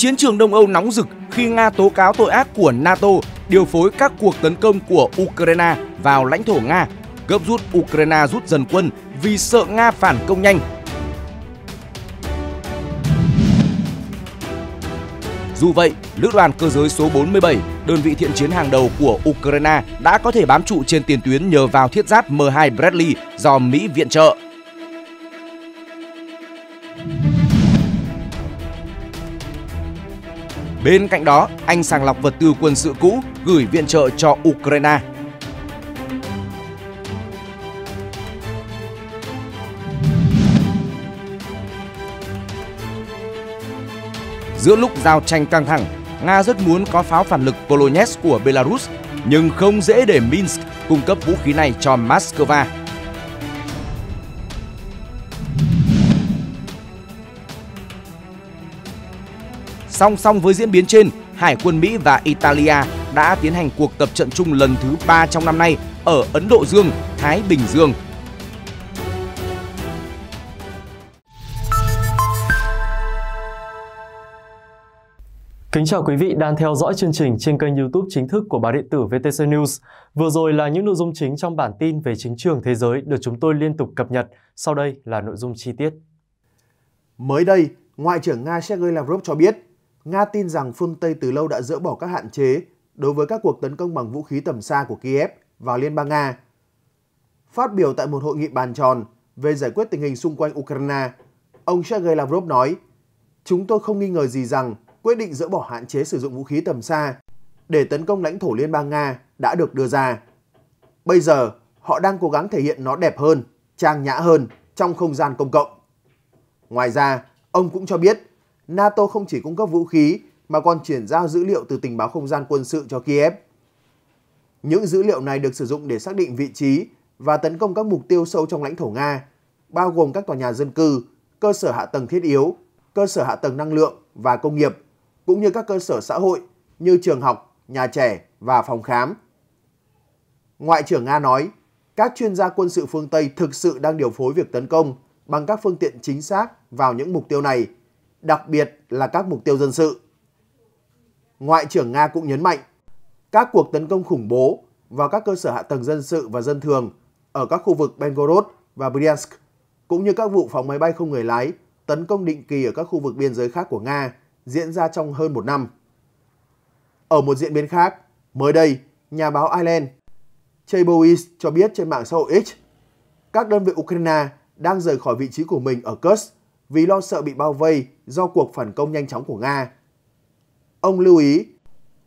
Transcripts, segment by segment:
Chiến trường Đông Âu nóng rực khi Nga tố cáo tội ác của NATO điều phối các cuộc tấn công của Ukraine vào lãnh thổ Nga, gấp rút Ukraine rút dần quân vì sợ Nga phản công nhanh. Dù vậy, lữ đoàn cơ giới số 47, đơn vị thiện chiến hàng đầu của Ukraine đã có thể bám trụ trên tiền tuyến nhờ vào thiết giáp M2 Bradley do Mỹ viện trợ. Bên cạnh đó, Anh sàng lọc vật tư quân sự cũ gửi viện trợ cho Ukraine. Giữa lúc giao tranh căng thẳng, Nga rất muốn có pháo phản lực Polonets của Belarus, nhưng không dễ để Minsk cung cấp vũ khí này cho Moscow. Song song với diễn biến trên, Hải quân Mỹ và Italia đã tiến hành cuộc tập trận chung lần thứ 3 trong năm nay ở Ấn Độ Dương, Thái Bình Dương. Kính chào quý vị đang theo dõi chương trình trên kênh YouTube chính thức của báo điện tử VTC News. Vừa rồi là những nội dung chính trong bản tin về chính trường thế giới được chúng tôi liên tục cập nhật. Sau đây là nội dung chi tiết. Mới đây, Ngoại trưởng Nga Sergei Lavrov cho biết Nga tin rằng phương Tây từ lâu đã dỡ bỏ các hạn chế đối với các cuộc tấn công bằng vũ khí tầm xa của Kiev vào Liên bang Nga. Phát biểu tại một hội nghị bàn tròn về giải quyết tình hình xung quanh Ukraine, ông Sergei Lavrov nói, Chúng tôi không nghi ngờ gì rằng quyết định dỡ bỏ hạn chế sử dụng vũ khí tầm xa để tấn công lãnh thổ Liên bang Nga đã được đưa ra. Bây giờ, họ đang cố gắng thể hiện nó đẹp hơn, trang nhã hơn trong không gian công cộng. Ngoài ra, ông cũng cho biết NATO không chỉ cung cấp vũ khí mà còn chuyển giao dữ liệu từ tình báo không gian quân sự cho Kiev. Những dữ liệu này được sử dụng để xác định vị trí và tấn công các mục tiêu sâu trong lãnh thổ Nga, bao gồm các tòa nhà dân cư, cơ sở hạ tầng thiết yếu, cơ sở hạ tầng năng lượng và công nghiệp, cũng như các cơ sở xã hội như trường học, nhà trẻ và phòng khám. Ngoại trưởng Nga nói, các chuyên gia quân sự phương Tây thực sự đang điều phối việc tấn công bằng các phương tiện chính xác vào những mục tiêu này – đặc biệt là các mục tiêu dân sự. Ngoại trưởng Nga cũng nhấn mạnh, các cuộc tấn công khủng bố vào các cơ sở hạ tầng dân sự và dân thường ở các khu vực Belgorod và Bryansk, cũng như các vụ phóng máy bay không người lái tấn công định kỳ ở các khu vực biên giới khác của Nga diễn ra trong hơn một năm. Ở một diễn biến khác, mới đây, nhà báo Ireland Chebois cho biết trên mạng xã hội X, các đơn vị Ukraine đang rời khỏi vị trí của mình ở Kursk vì lo sợ bị bao vây do cuộc phản công nhanh chóng của Nga. Ông lưu ý,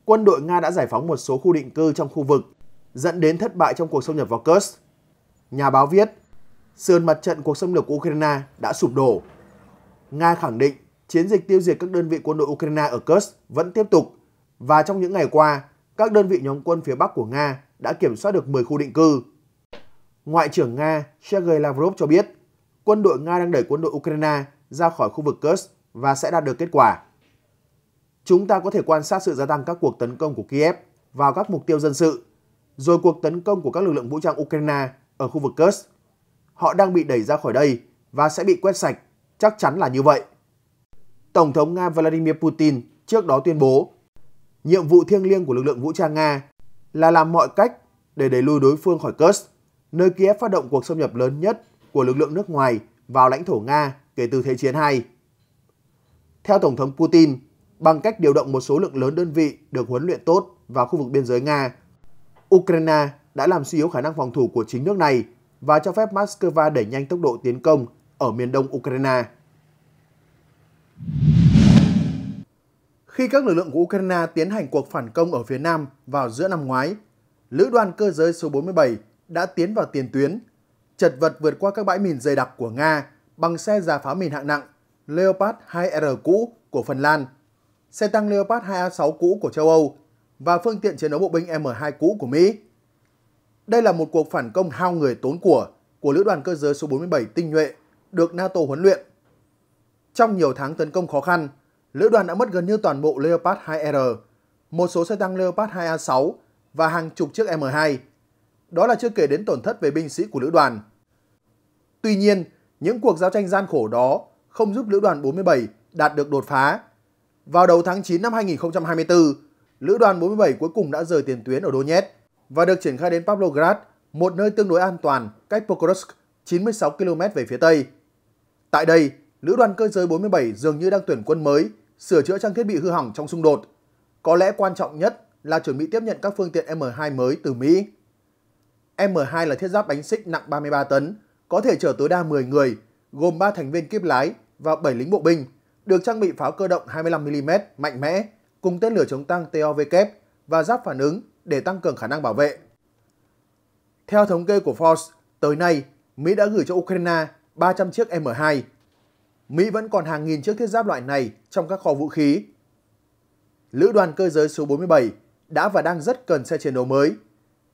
quân đội Nga đã giải phóng một số khu định cư trong khu vực, dẫn đến thất bại trong cuộc xâm nhập vào Kursk. Nhà báo viết, sườn mặt trận cuộc xâm lược của Ukraine đã sụp đổ. Nga khẳng định chiến dịch tiêu diệt các đơn vị quân đội Ukraine ở Kursk vẫn tiếp tục và trong những ngày qua, các đơn vị nhóm quân phía Bắc của Nga đã kiểm soát được 10 khu định cư. Ngoại trưởng Nga Sergei Lavrov cho biết, quân đội Nga đang đẩy quân đội Ukraine ra khỏi khu vực Kursk và sẽ đạt được kết quả. Chúng ta có thể quan sát sự gia tăng các cuộc tấn công của Kiev vào các mục tiêu dân sự, rồi cuộc tấn công của các lực lượng vũ trang Ukraine ở khu vực Kursk. Họ đang bị đẩy ra khỏi đây và sẽ bị quét sạch, chắc chắn là như vậy. Tổng thống Nga Vladimir Putin trước đó tuyên bố, nhiệm vụ thiêng liêng của lực lượng vũ trang Nga là làm mọi cách để đẩy lùi đối phương khỏi Kursk, nơi Kiev phát động cuộc xâm nhập lớn nhất của lực lượng nước ngoài vào lãnh thổ Nga kể từ Thế chiến II. Theo Tổng thống Putin, bằng cách điều động một số lượng lớn đơn vị được huấn luyện tốt vào khu vực biên giới Nga, Ukraine đã làm suy yếu khả năng phòng thủ của chính nước này và cho phép Moscow đẩy nhanh tốc độ tiến công ở miền đông Ukraine. Khi các lực lượng của Ukraine tiến hành cuộc phản công ở phía Nam vào giữa năm ngoái, Lữ đoàn cơ giới số 47 đã tiến vào tiền tuyến chật vật vượt qua các bãi mìn dày đặc của Nga bằng xe giả phá mìn hạng nặng Leopard 2R cũ của Phần Lan, xe tăng Leopard 2A6 cũ của châu Âu và phương tiện chiến đấu bộ binh M2 cũ của Mỹ. Đây là một cuộc phản công hao người tốn của của lữ đoàn cơ giới số 47 tinh nhuệ được NATO huấn luyện. Trong nhiều tháng tấn công khó khăn, lữ đoàn đã mất gần như toàn bộ Leopard 2R, một số xe tăng Leopard 2A6 và hàng chục chiếc M2. Đó là chưa kể đến tổn thất về binh sĩ của lữ đoàn. Tuy nhiên, những cuộc giao tranh gian khổ đó không giúp Lữ đoàn 47 đạt được đột phá. Vào đầu tháng 9 năm 2024, Lữ đoàn 47 cuối cùng đã rời tiền tuyến ở Donetsk và được triển khai đến Pavlograd, một nơi tương đối an toàn cách Pokrovsk 96 km về phía tây. Tại đây, Lữ đoàn cơ giới 47 dường như đang tuyển quân mới, sửa chữa trang thiết bị hư hỏng trong xung đột. Có lẽ quan trọng nhất là chuẩn bị tiếp nhận các phương tiện M2 mới từ Mỹ. M2 là thiết giáp bánh xích nặng 33 tấn, có thể chở tối đa 10 người, gồm 3 thành viên kiếp lái và 7 lính bộ binh, được trang bị pháo cơ động 25mm mạnh mẽ cùng tên lửa chống tăng TOV kép và giáp phản ứng để tăng cường khả năng bảo vệ. Theo thống kê của Force, tới nay, Mỹ đã gửi cho Ukraine 300 chiếc M2. Mỹ vẫn còn hàng nghìn chiếc thiết giáp loại này trong các kho vũ khí. Lữ đoàn cơ giới số 47 đã và đang rất cần xe chiến đấu mới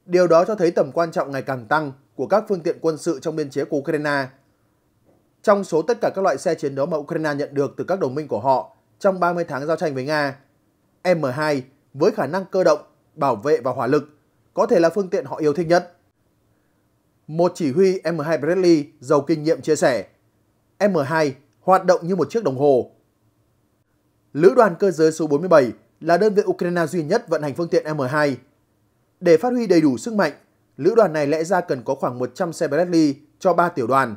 Điều đó cho thấy tầm quan trọng ngày càng tăng của các phương tiện quân sự trong biên chế của Ukraine. Trong số tất cả các loại xe chiến đấu mà Ukraine nhận được từ các đồng minh của họ trong 30 tháng giao tranh với Nga, M2 với khả năng cơ động, bảo vệ và hỏa lực có thể là phương tiện họ yêu thích nhất. Một chỉ huy M2 Bradley giàu kinh nghiệm chia sẻ, M2 hoạt động như một chiếc đồng hồ. Lữ đoàn cơ giới số 47 là đơn vị Ukraine duy nhất vận hành phương tiện M2 để phát huy đầy đủ sức mạnh, lữ đoàn này lẽ ra cần có khoảng 100 xe Bradley cho 3 tiểu đoàn.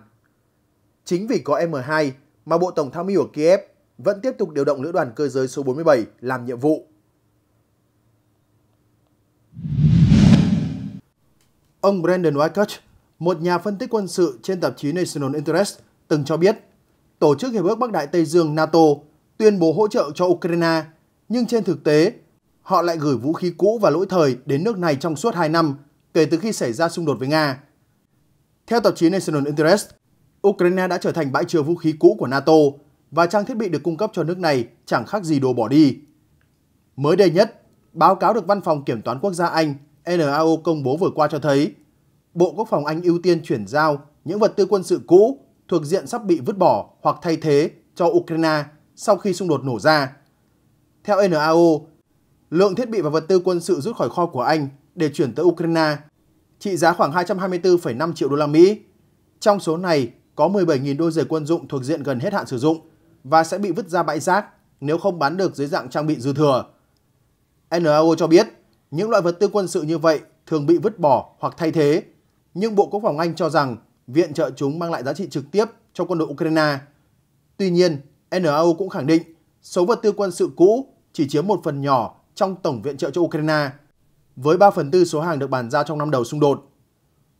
Chính vì có M2 mà Bộ Tổng tham mưu ở Kiev vẫn tiếp tục điều động lữ đoàn cơ giới số 47 làm nhiệm vụ. Ông Brandon Wycott, một nhà phân tích quân sự trên tạp chí National Interest, từng cho biết Tổ chức Hiệp ước Bắc Đại Tây Dương NATO tuyên bố hỗ trợ cho Ukraine, nhưng trên thực tế họ lại gửi vũ khí cũ và lỗi thời đến nước này trong suốt 2 năm kể từ khi xảy ra xung đột với Nga. Theo tạp chí National Interest, Ukraine đã trở thành bãi chứa vũ khí cũ của NATO và trang thiết bị được cung cấp cho nước này chẳng khác gì đồ bỏ đi. Mới đây nhất, báo cáo được Văn phòng Kiểm toán Quốc gia Anh NAO công bố vừa qua cho thấy Bộ Quốc phòng Anh ưu tiên chuyển giao những vật tư quân sự cũ thuộc diện sắp bị vứt bỏ hoặc thay thế cho Ukraine sau khi xung đột nổ ra. Theo NAO, lượng thiết bị và vật tư quân sự rút khỏi kho của Anh để chuyển tới Ukraine trị giá khoảng 224,5 triệu đô la Mỹ. Trong số này có 17.000 đôi giày quân dụng thuộc diện gần hết hạn sử dụng và sẽ bị vứt ra bãi rác nếu không bán được dưới dạng trang bị dư thừa. NAO cho biết, những loại vật tư quân sự như vậy thường bị vứt bỏ hoặc thay thế, nhưng Bộ Quốc phòng Anh cho rằng viện trợ chúng mang lại giá trị trực tiếp cho quân đội Ukraine. Tuy nhiên, NAO cũng khẳng định số vật tư quân sự cũ chỉ chiếm một phần nhỏ trong tổng viện trợ cho Ukraine, với 3 phần tư số hàng được bàn giao trong năm đầu xung đột.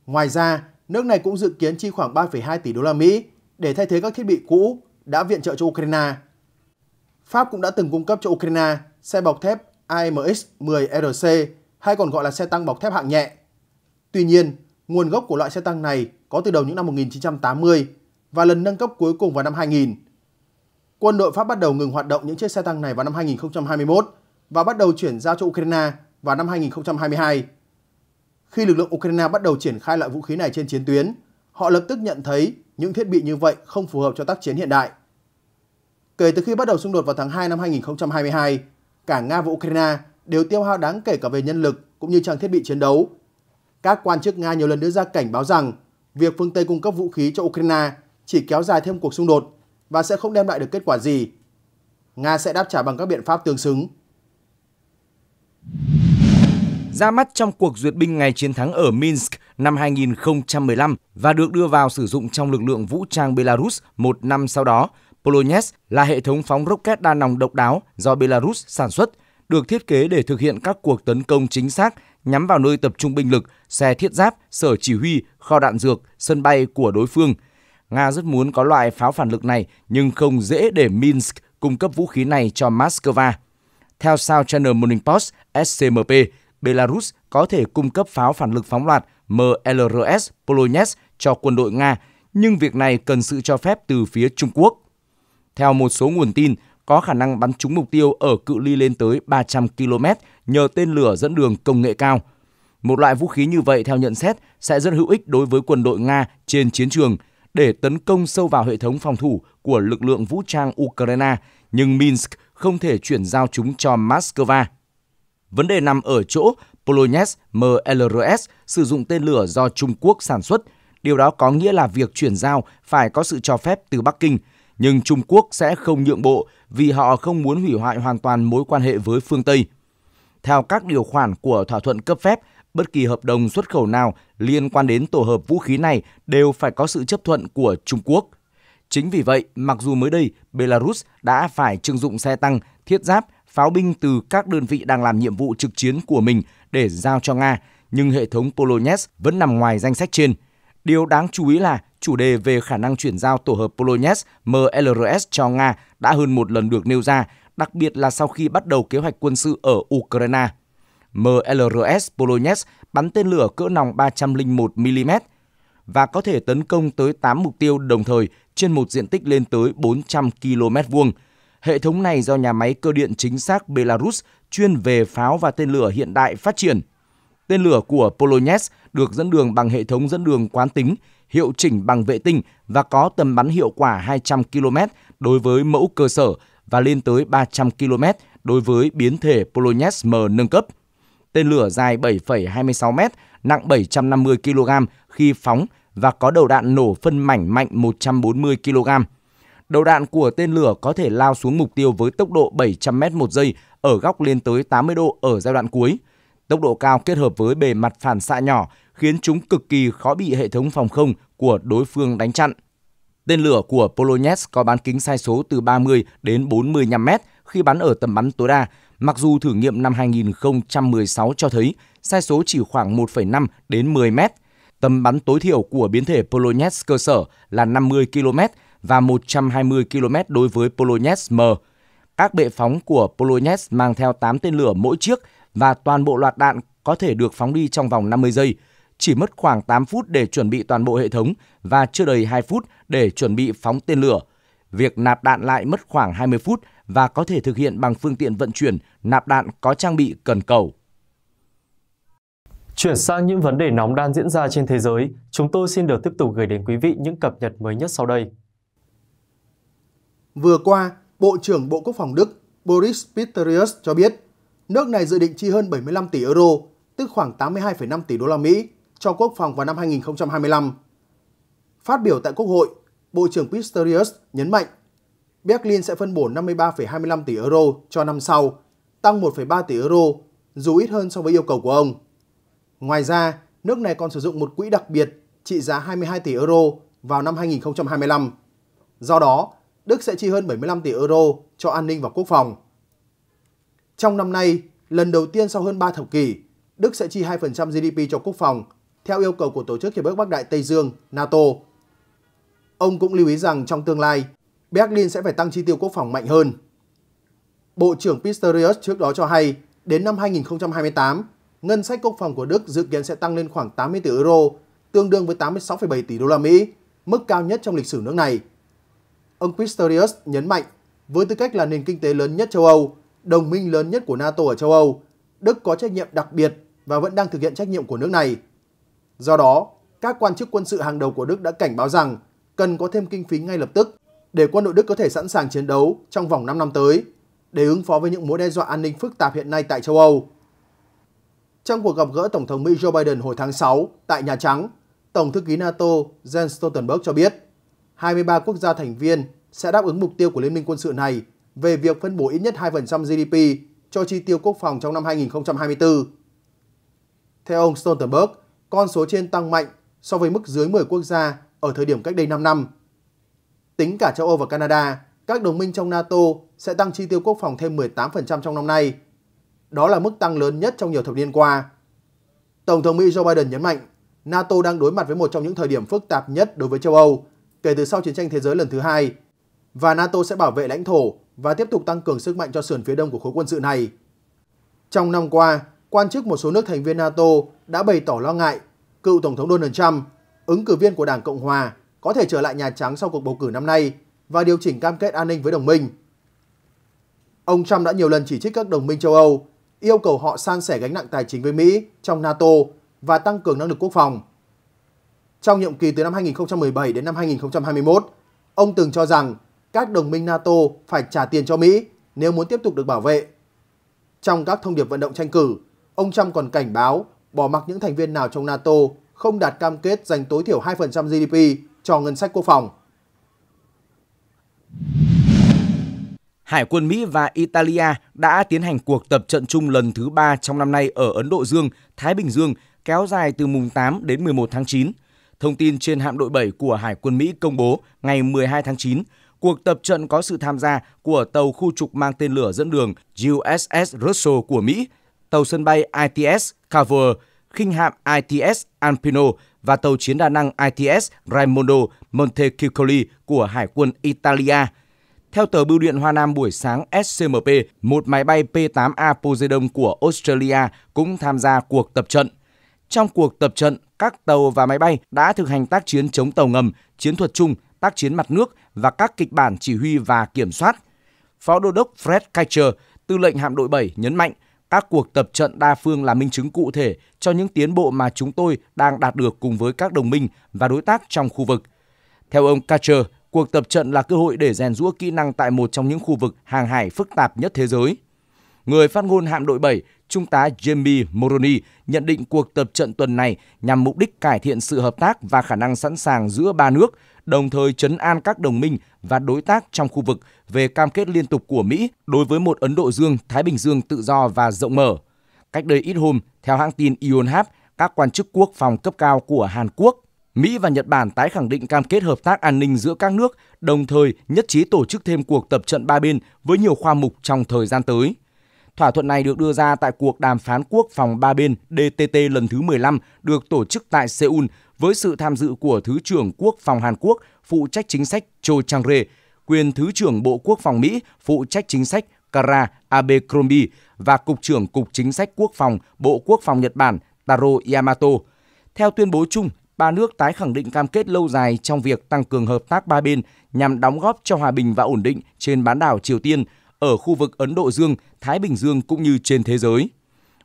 Ngoài ra, nước này cũng dự kiến chi khoảng 3,2 tỷ đô la Mỹ để thay thế các thiết bị cũ đã viện trợ cho Ukraine. Pháp cũng đã từng cung cấp cho Ukraine xe bọc thép AMX-10RC e hay còn gọi là xe tăng bọc thép hạng nhẹ. Tuy nhiên, nguồn gốc của loại xe tăng này có từ đầu những năm 1980 và lần nâng cấp cuối cùng vào năm 2000. Quân đội Pháp bắt đầu ngừng hoạt động những chiếc xe tăng này vào năm 2021 và bắt đầu chuyển giao cho Ukraine vào năm 2022. Khi lực lượng Ukraine bắt đầu triển khai loại vũ khí này trên chiến tuyến, họ lập tức nhận thấy những thiết bị như vậy không phù hợp cho tác chiến hiện đại. Kể từ khi bắt đầu xung đột vào tháng 2 năm 2022, cả Nga và Ukraine đều tiêu hao đáng kể cả về nhân lực cũng như trang thiết bị chiến đấu. Các quan chức Nga nhiều lần đưa ra cảnh báo rằng việc phương Tây cung cấp vũ khí cho Ukraine chỉ kéo dài thêm cuộc xung đột và sẽ không đem lại được kết quả gì. Nga sẽ đáp trả bằng các biện pháp tương xứng ra mắt trong cuộc duyệt binh ngày chiến thắng ở Minsk năm 2015 và được đưa vào sử dụng trong lực lượng vũ trang Belarus một năm sau đó. Polonets là hệ thống phóng rocket đa nòng độc đáo do Belarus sản xuất, được thiết kế để thực hiện các cuộc tấn công chính xác nhắm vào nơi tập trung binh lực, xe thiết giáp, sở chỉ huy, kho đạn dược, sân bay của đối phương. Nga rất muốn có loại pháo phản lực này nhưng không dễ để Minsk cung cấp vũ khí này cho Moscow. Theo South China Morning Post, SCMP, Belarus có thể cung cấp pháo phản lực phóng loạt MLRS Polonets cho quân đội Nga, nhưng việc này cần sự cho phép từ phía Trung Quốc. Theo một số nguồn tin, có khả năng bắn trúng mục tiêu ở cự ly lên tới 300 km nhờ tên lửa dẫn đường công nghệ cao. Một loại vũ khí như vậy theo nhận xét sẽ rất hữu ích đối với quân đội Nga trên chiến trường để tấn công sâu vào hệ thống phòng thủ của lực lượng vũ trang Ukraine, nhưng Minsk không thể chuyển giao chúng cho Moscow. Vấn đề nằm ở chỗ Polones MLRS sử dụng tên lửa do Trung Quốc sản xuất. Điều đó có nghĩa là việc chuyển giao phải có sự cho phép từ Bắc Kinh, nhưng Trung Quốc sẽ không nhượng bộ vì họ không muốn hủy hoại hoàn toàn mối quan hệ với phương Tây. Theo các điều khoản của thỏa thuận cấp phép, bất kỳ hợp đồng xuất khẩu nào liên quan đến tổ hợp vũ khí này đều phải có sự chấp thuận của Trung Quốc. Chính vì vậy, mặc dù mới đây Belarus đã phải trưng dụng xe tăng, thiết giáp pháo binh từ các đơn vị đang làm nhiệm vụ trực chiến của mình để giao cho Nga, nhưng hệ thống Polonets vẫn nằm ngoài danh sách trên. Điều đáng chú ý là chủ đề về khả năng chuyển giao tổ hợp Polonets MLRS cho Nga đã hơn một lần được nêu ra, đặc biệt là sau khi bắt đầu kế hoạch quân sự ở Ukraine. MLRS Polonets bắn tên lửa cỡ nòng 301mm và có thể tấn công tới 8 mục tiêu đồng thời trên một diện tích lên tới 400 km vuông – Hệ thống này do nhà máy cơ điện chính xác Belarus chuyên về pháo và tên lửa hiện đại phát triển. Tên lửa của Polonets được dẫn đường bằng hệ thống dẫn đường quán tính, hiệu chỉnh bằng vệ tinh và có tầm bắn hiệu quả 200 km đối với mẫu cơ sở và lên tới 300 km đối với biến thể Polonets M nâng cấp. Tên lửa dài 7,26 m, nặng 750 kg khi phóng và có đầu đạn nổ phân mảnh mạnh 140 kg. Đầu đạn của tên lửa có thể lao xuống mục tiêu với tốc độ 700 m một giây ở góc lên tới 80 độ ở giai đoạn cuối. Tốc độ cao kết hợp với bề mặt phản xạ nhỏ khiến chúng cực kỳ khó bị hệ thống phòng không của đối phương đánh chặn. Tên lửa của Polonets có bán kính sai số từ 30 đến 45 m khi bắn ở tầm bắn tối đa, mặc dù thử nghiệm năm 2016 cho thấy sai số chỉ khoảng 1,5 đến 10 m. Tầm bắn tối thiểu của biến thể Polonets cơ sở là 50 km và 120 km đối với Polonets M. Các bệ phóng của Polonets mang theo 8 tên lửa mỗi chiếc và toàn bộ loạt đạn có thể được phóng đi trong vòng 50 giây. Chỉ mất khoảng 8 phút để chuẩn bị toàn bộ hệ thống và chưa đầy 2 phút để chuẩn bị phóng tên lửa. Việc nạp đạn lại mất khoảng 20 phút và có thể thực hiện bằng phương tiện vận chuyển nạp đạn có trang bị cần cầu. Chuyển sang những vấn đề nóng đang diễn ra trên thế giới, chúng tôi xin được tiếp tục gửi đến quý vị những cập nhật mới nhất sau đây. Vừa qua, Bộ trưởng Bộ Quốc phòng Đức Boris Pistorius cho biết, nước này dự định chi hơn 75 tỷ euro, tức khoảng 82,5 tỷ đô la Mỹ cho quốc phòng vào năm 2025. Phát biểu tại Quốc hội, Bộ trưởng Pistorius nhấn mạnh Berlin sẽ phân bổ 53,25 tỷ euro cho năm sau, tăng 1,3 tỷ euro, dù ít hơn so với yêu cầu của ông. Ngoài ra, nước này còn sử dụng một quỹ đặc biệt trị giá 22 tỷ euro vào năm 2025. Do đó, Đức sẽ chi hơn 75 tỷ euro cho an ninh và quốc phòng. Trong năm nay, lần đầu tiên sau hơn 3 thập kỷ, Đức sẽ chi 2% GDP cho quốc phòng, theo yêu cầu của Tổ chức Hiệp ước Bắc Đại Tây Dương, NATO. Ông cũng lưu ý rằng trong tương lai, Berlin sẽ phải tăng chi tiêu quốc phòng mạnh hơn. Bộ trưởng Pistorius trước đó cho hay, đến năm 2028, ngân sách quốc phòng của Đức dự kiến sẽ tăng lên khoảng 80 tỷ euro, tương đương với 86,7 tỷ đô la Mỹ, mức cao nhất trong lịch sử nước này. Ông Pistorius nhấn mạnh, với tư cách là nền kinh tế lớn nhất châu Âu, đồng minh lớn nhất của NATO ở châu Âu, Đức có trách nhiệm đặc biệt và vẫn đang thực hiện trách nhiệm của nước này. Do đó, các quan chức quân sự hàng đầu của Đức đã cảnh báo rằng cần có thêm kinh phí ngay lập tức để quân đội Đức có thể sẵn sàng chiến đấu trong vòng 5 năm tới để ứng phó với những mối đe dọa an ninh phức tạp hiện nay tại châu Âu. Trong cuộc gặp gỡ Tổng thống Mỹ Joe Biden hồi tháng 6 tại Nhà Trắng, Tổng thư ký NATO Jens Stoltenberg cho biết 23 quốc gia thành viên sẽ đáp ứng mục tiêu của Liên minh quân sự này về việc phân bổ ít nhất 2% GDP cho chi tiêu quốc phòng trong năm 2024. Theo ông Stoltenberg, con số trên tăng mạnh so với mức dưới 10 quốc gia ở thời điểm cách đây 5 năm. Tính cả châu Âu và Canada, các đồng minh trong NATO sẽ tăng chi tiêu quốc phòng thêm 18% trong năm nay. Đó là mức tăng lớn nhất trong nhiều thập niên qua. Tổng thống Mỹ Joe Biden nhấn mạnh, NATO đang đối mặt với một trong những thời điểm phức tạp nhất đối với châu Âu kể từ sau chiến tranh thế giới lần thứ hai và NATO sẽ bảo vệ lãnh thổ và tiếp tục tăng cường sức mạnh cho sườn phía đông của khối quân sự này. Trong năm qua, quan chức một số nước thành viên NATO đã bày tỏ lo ngại cựu Tổng thống Donald Trump, ứng cử viên của Đảng Cộng Hòa, có thể trở lại Nhà Trắng sau cuộc bầu cử năm nay và điều chỉnh cam kết an ninh với đồng minh. Ông Trump đã nhiều lần chỉ trích các đồng minh châu Âu, yêu cầu họ san sẻ gánh nặng tài chính với Mỹ trong NATO và tăng cường năng lực quốc phòng. Trong nhiệm kỳ từ năm 2017 đến năm 2021, ông từng cho rằng các đồng minh NATO phải trả tiền cho Mỹ nếu muốn tiếp tục được bảo vệ. Trong các thông điệp vận động tranh cử, ông Trump còn cảnh báo bỏ mặc những thành viên nào trong NATO không đạt cam kết dành tối thiểu 2% GDP cho ngân sách quốc phòng. Hải quân Mỹ và Italia đã tiến hành cuộc tập trận chung lần thứ ba trong năm nay ở Ấn Độ Dương, Thái Bình Dương kéo dài từ mùng 8 đến 11 tháng 9. Thông tin trên hạm đội 7 của Hải quân Mỹ công bố ngày 12 tháng 9, cuộc tập trận có sự tham gia của tàu khu trục mang tên lửa dẫn đường USS Russell của Mỹ, tàu sân bay ITS Carver, khinh hạm ITS Alpino và tàu chiến đa năng ITS Raimondo Montecicoli của Hải quân Italia. Theo tờ Bưu điện Hoa Nam buổi sáng SCMP, một máy bay P-8A Poseidon của Australia cũng tham gia cuộc tập trận. Trong cuộc tập trận, các tàu và máy bay đã thực hành tác chiến chống tàu ngầm, chiến thuật chung, tác chiến mặt nước và các kịch bản chỉ huy và kiểm soát. Phó Đô đốc Fred Kaiser, tư lệnh hạm đội 7 nhấn mạnh, các cuộc tập trận đa phương là minh chứng cụ thể cho những tiến bộ mà chúng tôi đang đạt được cùng với các đồng minh và đối tác trong khu vực. Theo ông Kaiser, cuộc tập trận là cơ hội để rèn rũa kỹ năng tại một trong những khu vực hàng hải phức tạp nhất thế giới. Người phát ngôn hạm đội 7, Trung tá Jamie Moroni nhận định cuộc tập trận tuần này nhằm mục đích cải thiện sự hợp tác và khả năng sẵn sàng giữa ba nước, đồng thời chấn an các đồng minh và đối tác trong khu vực về cam kết liên tục của Mỹ đối với một Ấn Độ Dương-Thái Bình Dương tự do và rộng mở. Cách đây ít hôm, theo hãng tin Yonhap, các quan chức quốc phòng cấp cao của Hàn Quốc, Mỹ và Nhật Bản tái khẳng định cam kết hợp tác an ninh giữa các nước, đồng thời nhất trí tổ chức thêm cuộc tập trận ba bên với nhiều khoa mục trong thời gian tới. Thỏa thuận này được đưa ra tại cuộc đàm phán quốc phòng ba bên DTT lần thứ 15 được tổ chức tại Seoul với sự tham dự của Thứ trưởng Quốc phòng Hàn Quốc phụ trách chính sách Cho Chang-re, quyền Thứ trưởng Bộ Quốc phòng Mỹ phụ trách chính sách Kara Abercrombie và Cục trưởng Cục Chính sách Quốc phòng Bộ Quốc phòng Nhật Bản Taro Yamato. Theo tuyên bố chung, ba nước tái khẳng định cam kết lâu dài trong việc tăng cường hợp tác ba bên nhằm đóng góp cho hòa bình và ổn định trên bán đảo Triều Tiên – ở khu vực Ấn Độ Dương, Thái Bình Dương cũng như trên thế giới.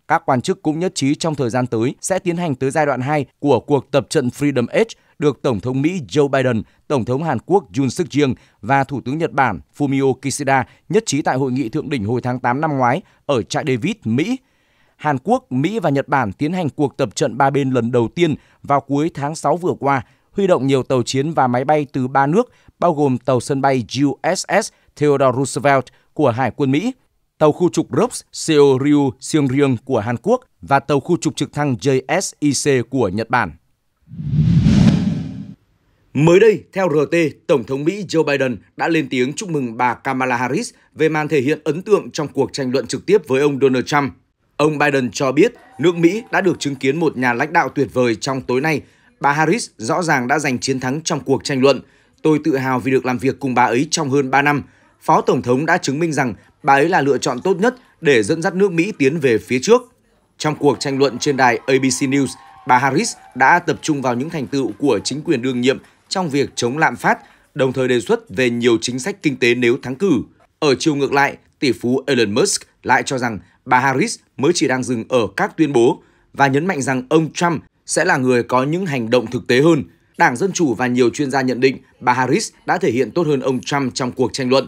Các quan chức cũng nhất trí trong thời gian tới sẽ tiến hành tới giai đoạn 2 của cuộc tập trận Freedom Edge được Tổng thống Mỹ Joe Biden, Tổng thống Hàn Quốc Jun Suk Yeol và Thủ tướng Nhật Bản Fumio Kishida nhất trí tại hội nghị thượng đỉnh hồi tháng 8 năm ngoái ở trại David, Mỹ. Hàn Quốc, Mỹ và Nhật Bản tiến hành cuộc tập trận ba bên lần đầu tiên vào cuối tháng 6 vừa qua, huy động nhiều tàu chiến và máy bay từ ba nước, bao gồm tàu sân bay USS Theodore Roosevelt của Hải quân Mỹ, tàu khu trục ROPS Seo Ryu Seong Ryung của Hàn Quốc và tàu khu trục trực thăng JSIC của Nhật Bản. Mới đây, theo RT, Tổng thống Mỹ Joe Biden đã lên tiếng chúc mừng bà Kamala Harris về màn thể hiện ấn tượng trong cuộc tranh luận trực tiếp với ông Donald Trump. Ông Biden cho biết nước Mỹ đã được chứng kiến một nhà lãnh đạo tuyệt vời trong tối nay. Bà Harris rõ ràng đã giành chiến thắng trong cuộc tranh luận. Tôi tự hào vì được làm việc cùng bà ấy trong hơn 3 năm Phó Tổng thống đã chứng minh rằng bà ấy là lựa chọn tốt nhất để dẫn dắt nước Mỹ tiến về phía trước. Trong cuộc tranh luận trên đài ABC News, bà Harris đã tập trung vào những thành tựu của chính quyền đương nhiệm trong việc chống lạm phát, đồng thời đề xuất về nhiều chính sách kinh tế nếu thắng cử. Ở chiều ngược lại, tỷ phú Elon Musk lại cho rằng bà Harris mới chỉ đang dừng ở các tuyên bố và nhấn mạnh rằng ông Trump sẽ là người có những hành động thực tế hơn. Đảng Dân Chủ và nhiều chuyên gia nhận định bà Harris đã thể hiện tốt hơn ông Trump trong cuộc tranh luận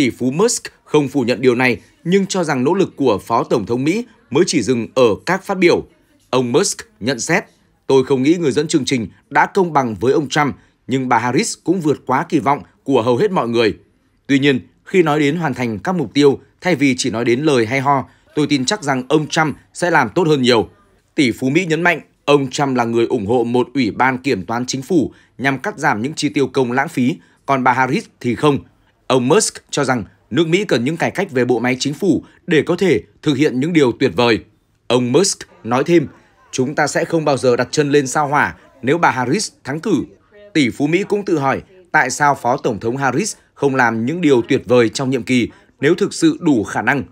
tỷ phú Musk không phủ nhận điều này nhưng cho rằng nỗ lực của Phó Tổng thống Mỹ mới chỉ dừng ở các phát biểu. Ông Musk nhận xét, tôi không nghĩ người dẫn chương trình đã công bằng với ông Trump, nhưng bà Harris cũng vượt quá kỳ vọng của hầu hết mọi người. Tuy nhiên, khi nói đến hoàn thành các mục tiêu, thay vì chỉ nói đến lời hay ho, tôi tin chắc rằng ông Trump sẽ làm tốt hơn nhiều. Tỷ phú Mỹ nhấn mạnh, ông Trump là người ủng hộ một ủy ban kiểm toán chính phủ nhằm cắt giảm những chi tiêu công lãng phí, còn bà Harris thì không. Ông Musk cho rằng nước Mỹ cần những cải cách về bộ máy chính phủ để có thể thực hiện những điều tuyệt vời. Ông Musk nói thêm, chúng ta sẽ không bao giờ đặt chân lên sao hỏa nếu bà Harris thắng cử. Tỷ phú Mỹ cũng tự hỏi tại sao Phó Tổng thống Harris không làm những điều tuyệt vời trong nhiệm kỳ nếu thực sự đủ khả năng.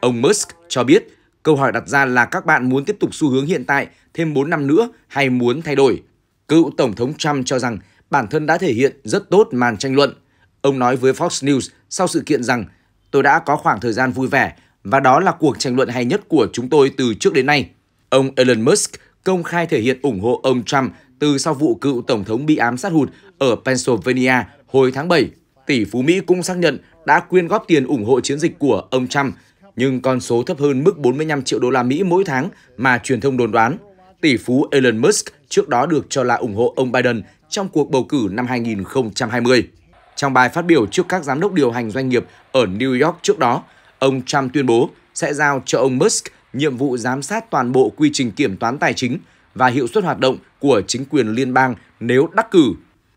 Ông Musk cho biết, câu hỏi đặt ra là các bạn muốn tiếp tục xu hướng hiện tại thêm 4 năm nữa hay muốn thay đổi. Cựu Tổng thống Trump cho rằng bản thân đã thể hiện rất tốt màn tranh luận – Ông nói với Fox News sau sự kiện rằng tôi đã có khoảng thời gian vui vẻ và đó là cuộc tranh luận hay nhất của chúng tôi từ trước đến nay. Ông Elon Musk công khai thể hiện ủng hộ ông Trump từ sau vụ cựu Tổng thống bị ám sát hụt ở Pennsylvania hồi tháng 7. Tỷ phú Mỹ cũng xác nhận đã quyên góp tiền ủng hộ chiến dịch của ông Trump, nhưng con số thấp hơn mức 45 triệu đô la Mỹ mỗi tháng mà truyền thông đồn đoán. Tỷ phú Elon Musk trước đó được cho là ủng hộ ông Biden trong cuộc bầu cử năm 2020. Trong bài phát biểu trước các giám đốc điều hành doanh nghiệp ở New York trước đó, ông Trump tuyên bố sẽ giao cho ông Musk nhiệm vụ giám sát toàn bộ quy trình kiểm toán tài chính và hiệu suất hoạt động của chính quyền liên bang nếu đắc cử.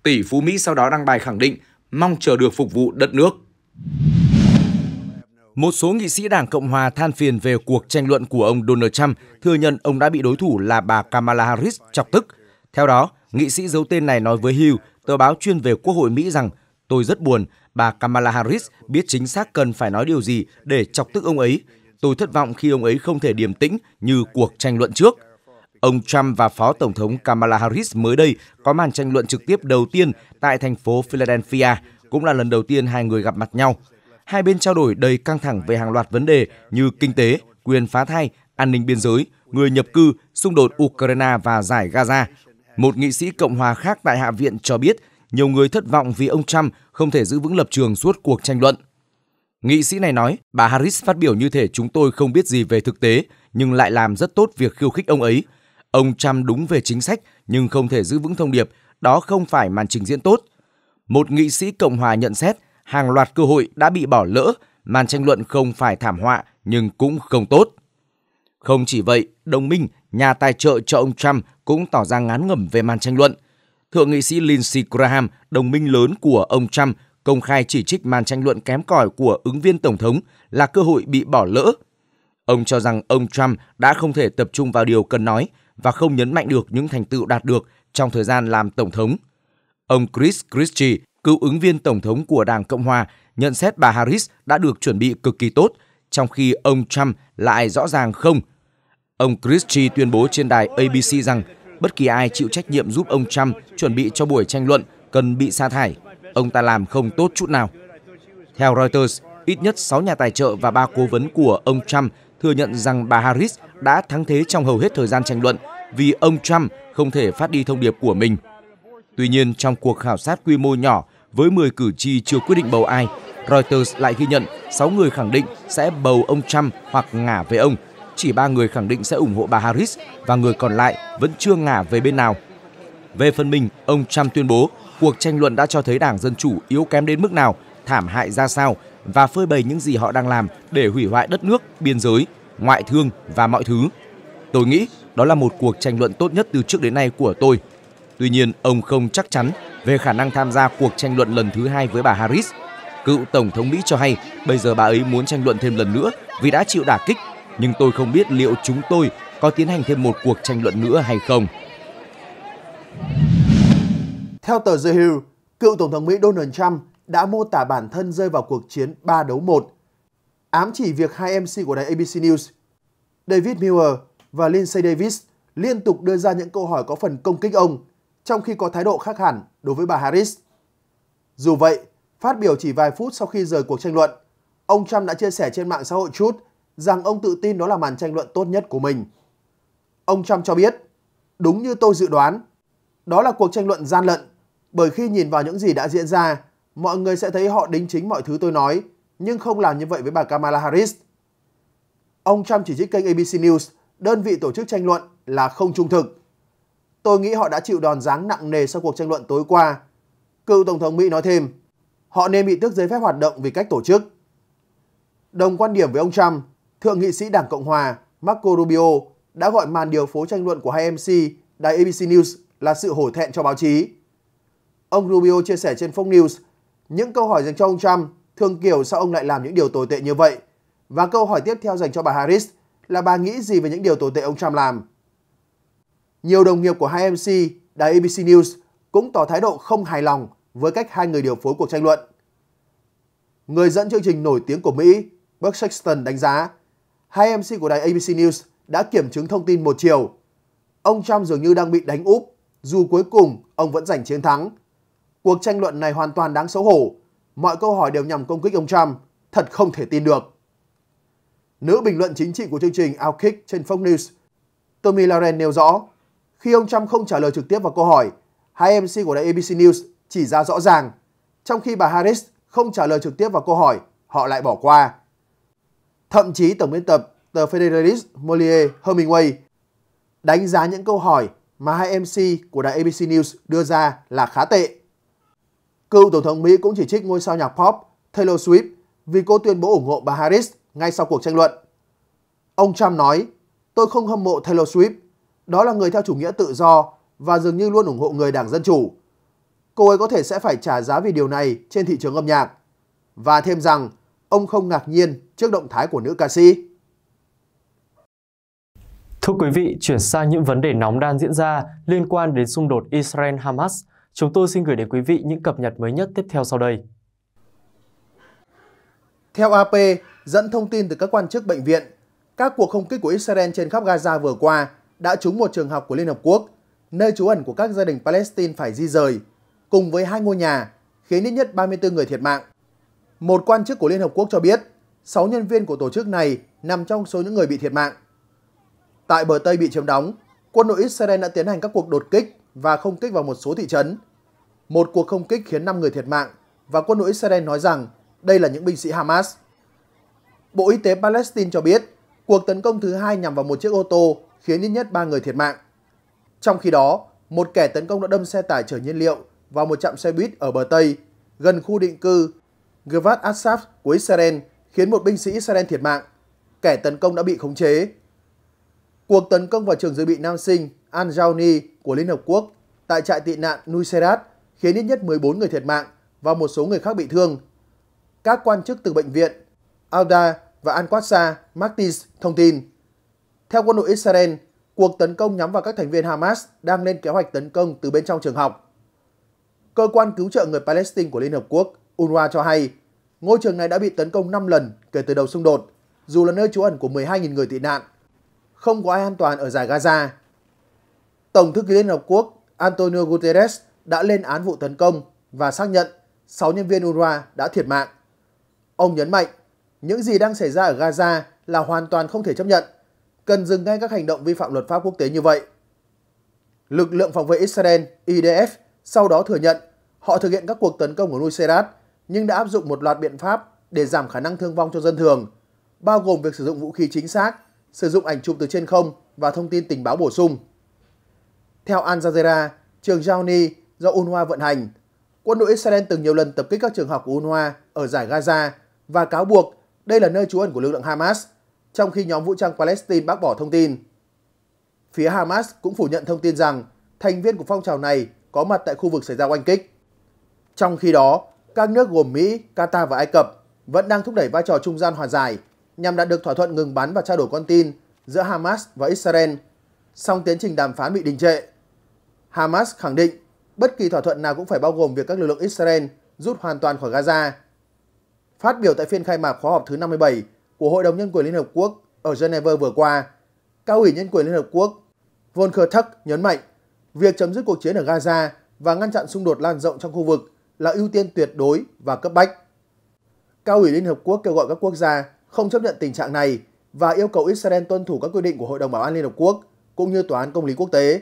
Tỷ phú Mỹ sau đó đăng bài khẳng định mong chờ được phục vụ đất nước. Một số nghị sĩ Đảng Cộng hòa than phiền về cuộc tranh luận của ông Donald Trump, thừa nhận ông đã bị đối thủ là bà Kamala Harris chọc tức. Theo đó, nghị sĩ giấu tên này nói với Hill, tờ báo chuyên về Quốc hội Mỹ rằng Tôi rất buồn, bà Kamala Harris biết chính xác cần phải nói điều gì để chọc tức ông ấy. Tôi thất vọng khi ông ấy không thể điềm tĩnh như cuộc tranh luận trước. Ông Trump và Phó Tổng thống Kamala Harris mới đây có màn tranh luận trực tiếp đầu tiên tại thành phố Philadelphia, cũng là lần đầu tiên hai người gặp mặt nhau. Hai bên trao đổi đầy căng thẳng về hàng loạt vấn đề như kinh tế, quyền phá thai, an ninh biên giới, người nhập cư, xung đột Ukraine và giải Gaza. Một nghị sĩ Cộng hòa khác tại Hạ viện cho biết nhiều người thất vọng vì ông Trump không thể giữ vững lập trường suốt cuộc tranh luận. Nghị sĩ này nói, bà Harris phát biểu như thể chúng tôi không biết gì về thực tế, nhưng lại làm rất tốt việc khiêu khích ông ấy. Ông Trump đúng về chính sách, nhưng không thể giữ vững thông điệp, đó không phải màn trình diễn tốt. Một nghị sĩ Cộng hòa nhận xét, hàng loạt cơ hội đã bị bỏ lỡ, màn tranh luận không phải thảm họa, nhưng cũng không tốt. Không chỉ vậy, đồng minh, nhà tài trợ cho ông Trump cũng tỏ ra ngán ngẩm về màn tranh luận – thượng nghị sĩ Lindsey Graham, đồng minh lớn của ông Trump, công khai chỉ trích màn tranh luận kém cỏi của ứng viên tổng thống là cơ hội bị bỏ lỡ. Ông cho rằng ông Trump đã không thể tập trung vào điều cần nói và không nhấn mạnh được những thành tựu đạt được trong thời gian làm tổng thống. Ông Chris Christie, cựu ứng viên tổng thống của Đảng Cộng hòa, nhận xét bà Harris đã được chuẩn bị cực kỳ tốt, trong khi ông Trump lại rõ ràng không. Ông Christie tuyên bố trên đài ABC rằng bất kỳ ai chịu trách nhiệm giúp ông Trump chuẩn bị cho buổi tranh luận cần bị sa thải. Ông ta làm không tốt chút nào. Theo Reuters, ít nhất 6 nhà tài trợ và ba cố vấn của ông Trump thừa nhận rằng bà Harris đã thắng thế trong hầu hết thời gian tranh luận vì ông Trump không thể phát đi thông điệp của mình. Tuy nhiên, trong cuộc khảo sát quy mô nhỏ với 10 cử tri chưa quyết định bầu ai, Reuters lại ghi nhận 6 người khẳng định sẽ bầu ông Trump hoặc ngả về ông chỉ ba người khẳng định sẽ ủng hộ bà Harris và người còn lại vẫn chưa ngả về bên nào. Về phần mình, ông Trump tuyên bố cuộc tranh luận đã cho thấy Đảng Dân Chủ yếu kém đến mức nào, thảm hại ra sao và phơi bày những gì họ đang làm để hủy hoại đất nước, biên giới, ngoại thương và mọi thứ. Tôi nghĩ đó là một cuộc tranh luận tốt nhất từ trước đến nay của tôi. Tuy nhiên, ông không chắc chắn về khả năng tham gia cuộc tranh luận lần thứ hai với bà Harris. Cựu Tổng thống Mỹ cho hay bây giờ bà ấy muốn tranh luận thêm lần nữa vì đã chịu đả kích nhưng tôi không biết liệu chúng tôi có tiến hành thêm một cuộc tranh luận nữa hay không. Theo tờ The Hill, cựu Tổng thống Mỹ Donald Trump đã mô tả bản thân rơi vào cuộc chiến 3 đấu 1, ám chỉ việc hai MC của đài ABC News, David Muir và Lindsay Davis liên tục đưa ra những câu hỏi có phần công kích ông, trong khi có thái độ khác hẳn đối với bà Harris. Dù vậy, phát biểu chỉ vài phút sau khi rời cuộc tranh luận, ông Trump đã chia sẻ trên mạng xã hội chút rằng ông tự tin đó là màn tranh luận tốt nhất của mình. Ông Trump cho biết, đúng như tôi dự đoán, đó là cuộc tranh luận gian lận, bởi khi nhìn vào những gì đã diễn ra, mọi người sẽ thấy họ đính chính mọi thứ tôi nói, nhưng không làm như vậy với bà Kamala Harris. Ông Trump chỉ trích kênh ABC News, đơn vị tổ chức tranh luận là không trung thực. Tôi nghĩ họ đã chịu đòn giáng nặng nề sau cuộc tranh luận tối qua. Cựu Tổng thống Mỹ nói thêm, họ nên bị tước giấy phép hoạt động vì cách tổ chức. Đồng quan điểm với ông Trump, Thượng nghị sĩ Đảng Cộng Hòa Marco Rubio đã gọi màn điều phối tranh luận của hai MC đài ABC News là sự hổ thẹn cho báo chí. Ông Rubio chia sẻ trên Fox News những câu hỏi dành cho ông Trump thường kiểu sao ông lại làm những điều tồi tệ như vậy và câu hỏi tiếp theo dành cho bà Harris là bà nghĩ gì về những điều tồi tệ ông Trump làm. Nhiều đồng nghiệp của hai MC đài ABC News cũng tỏ thái độ không hài lòng với cách hai người điều phối cuộc tranh luận. Người dẫn chương trình nổi tiếng của Mỹ, Buck Sexton đánh giá hai MC của đài ABC News đã kiểm chứng thông tin một chiều. Ông Trump dường như đang bị đánh úp, dù cuối cùng ông vẫn giành chiến thắng. Cuộc tranh luận này hoàn toàn đáng xấu hổ. Mọi câu hỏi đều nhằm công kích ông Trump, thật không thể tin được. Nữ bình luận chính trị của chương trình Outkick trên Fox News, Tommy Lauren nêu rõ, khi ông Trump không trả lời trực tiếp vào câu hỏi, hai MC của đài ABC News chỉ ra rõ ràng, trong khi bà Harris không trả lời trực tiếp vào câu hỏi, họ lại bỏ qua. Thậm chí tổng biên tập tờ Federalist Mollier Hemingway đánh giá những câu hỏi mà hai MC của đài ABC News đưa ra là khá tệ. Cựu Tổng thống Mỹ cũng chỉ trích ngôi sao nhạc pop Taylor Swift vì cô tuyên bố ủng hộ bà Harris ngay sau cuộc tranh luận. Ông Trump nói, tôi không hâm mộ Taylor Swift, đó là người theo chủ nghĩa tự do và dường như luôn ủng hộ người đảng Dân Chủ. Cô ấy có thể sẽ phải trả giá vì điều này trên thị trường âm nhạc. Và thêm rằng, ông không ngạc nhiên trước động thái của nữ ca sĩ. Thưa quý vị, chuyển sang những vấn đề nóng đang diễn ra liên quan đến xung đột Israel-Hamas, chúng tôi xin gửi đến quý vị những cập nhật mới nhất tiếp theo sau đây. Theo AP, dẫn thông tin từ các quan chức bệnh viện, các cuộc không kích của Israel trên khắp Gaza vừa qua đã trúng một trường học của Liên Hợp Quốc, nơi trú ẩn của các gia đình Palestine phải di rời, cùng với hai ngôi nhà, khiến ít nhất 34 người thiệt mạng. Một quan chức của Liên Hợp Quốc cho biết 6 nhân viên của tổ chức này nằm trong số những người bị thiệt mạng. Tại bờ Tây bị chiếm đóng, quân đội Israel đã tiến hành các cuộc đột kích và không kích vào một số thị trấn. Một cuộc không kích khiến 5 người thiệt mạng và quân đội Israel nói rằng đây là những binh sĩ Hamas. Bộ Y tế Palestine cho biết cuộc tấn công thứ hai nhằm vào một chiếc ô tô khiến ít nhất 3 người thiệt mạng. Trong khi đó, một kẻ tấn công đã đâm xe tải chở nhiên liệu vào một trạm xe buýt ở bờ Tây, gần khu định cư Gavad Asaf của Israel khiến một binh sĩ Israel thiệt mạng. Kẻ tấn công đã bị khống chế. Cuộc tấn công vào trường dự bị nam sinh Al-Jauni của Liên Hợp Quốc tại trại tị nạn Nuseirat khiến ít nhất 14 người thiệt mạng và một số người khác bị thương. Các quan chức từ bệnh viện Alda và Al-Qadsa Maktis thông tin. Theo quân đội Israel, cuộc tấn công nhắm vào các thành viên Hamas đang lên kế hoạch tấn công từ bên trong trường học. Cơ quan cứu trợ người Palestine của Liên Hợp Quốc UNRWA cho hay ngôi trường này đã bị tấn công 5 lần kể từ đầu xung đột, dù là nơi trú ẩn của 12.000 người tị nạn. Không có ai an toàn ở giải Gaza. Tổng thư ký Liên Hợp Quốc Antonio Guterres đã lên án vụ tấn công và xác nhận 6 nhân viên UNRWA đã thiệt mạng. Ông nhấn mạnh, những gì đang xảy ra ở Gaza là hoàn toàn không thể chấp nhận, cần dừng ngay các hành động vi phạm luật pháp quốc tế như vậy. Lực lượng phòng vệ Israel IDF sau đó thừa nhận họ thực hiện các cuộc tấn công của Nusayrat nhưng đã áp dụng một loạt biện pháp để giảm khả năng thương vong cho dân thường, bao gồm việc sử dụng vũ khí chính xác, sử dụng ảnh chụp từ trên không và thông tin tình báo bổ sung. Theo Al Jazeera, trường Jauni do UNRWA vận hành, quân đội Israel từng nhiều lần tập kích các trường học của UNRWA ở giải Gaza và cáo buộc đây là nơi trú ẩn của lực lượng Hamas, trong khi nhóm vũ trang Palestine bác bỏ thông tin. Phía Hamas cũng phủ nhận thông tin rằng thành viên của phong trào này có mặt tại khu vực xảy ra oanh kích. Trong khi đó, các nước gồm Mỹ, Qatar và Ai Cập vẫn đang thúc đẩy vai trò trung gian hòa giải nhằm đạt được thỏa thuận ngừng bắn và trao đổi con tin giữa Hamas và Israel, song tiến trình đàm phán bị đình trệ. Hamas khẳng định bất kỳ thỏa thuận nào cũng phải bao gồm việc các lực lượng Israel rút hoàn toàn khỏi Gaza. Phát biểu tại phiên khai mạc khóa họp thứ 57 của Hội đồng Nhân quyền Liên Hợp Quốc ở Geneva vừa qua, Cao ủy Nhân quyền Liên Hợp Quốc Volker Tuck nhấn mạnh việc chấm dứt cuộc chiến ở Gaza và ngăn chặn xung đột lan rộng trong khu vực là ưu tiên tuyệt đối và cấp bách. Cao ủy Liên Hợp Quốc kêu gọi các quốc gia không chấp nhận tình trạng này và yêu cầu Israel tuân thủ các quy định của Hội đồng Bảo an Liên Hợp Quốc cũng như Tòa án Công lý Quốc tế.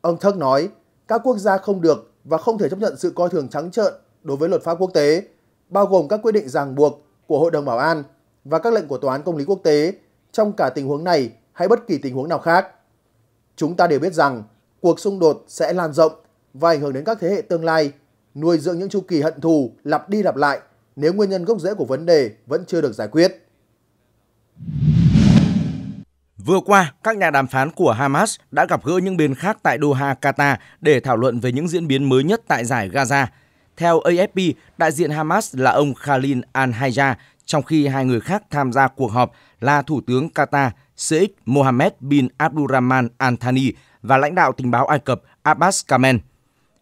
Ông Thất nói, các quốc gia không được và không thể chấp nhận sự coi thường trắng trợn đối với luật pháp quốc tế, bao gồm các quyết định ràng buộc của Hội đồng Bảo an và các lệnh của Tòa án Công lý Quốc tế trong cả tình huống này hay bất kỳ tình huống nào khác. Chúng ta đều biết rằng cuộc xung đột sẽ lan rộng và ảnh hưởng đến các thế hệ tương lai nuôi dưỡng những chu kỳ hận thù lặp đi lặp lại nếu nguyên nhân gốc rễ của vấn đề vẫn chưa được giải quyết. Vừa qua, các nhà đàm phán của Hamas đã gặp gỡ những bên khác tại Doha, Qatar để thảo luận về những diễn biến mới nhất tại giải Gaza. Theo AFP, đại diện Hamas là ông Khalil Al-Hayya, trong khi hai người khác tham gia cuộc họp là Thủ tướng Qatar Sheikh Mohammed bin Abdulrahman Al Thani và lãnh đạo tình báo Ai Cập Abbas Kamen.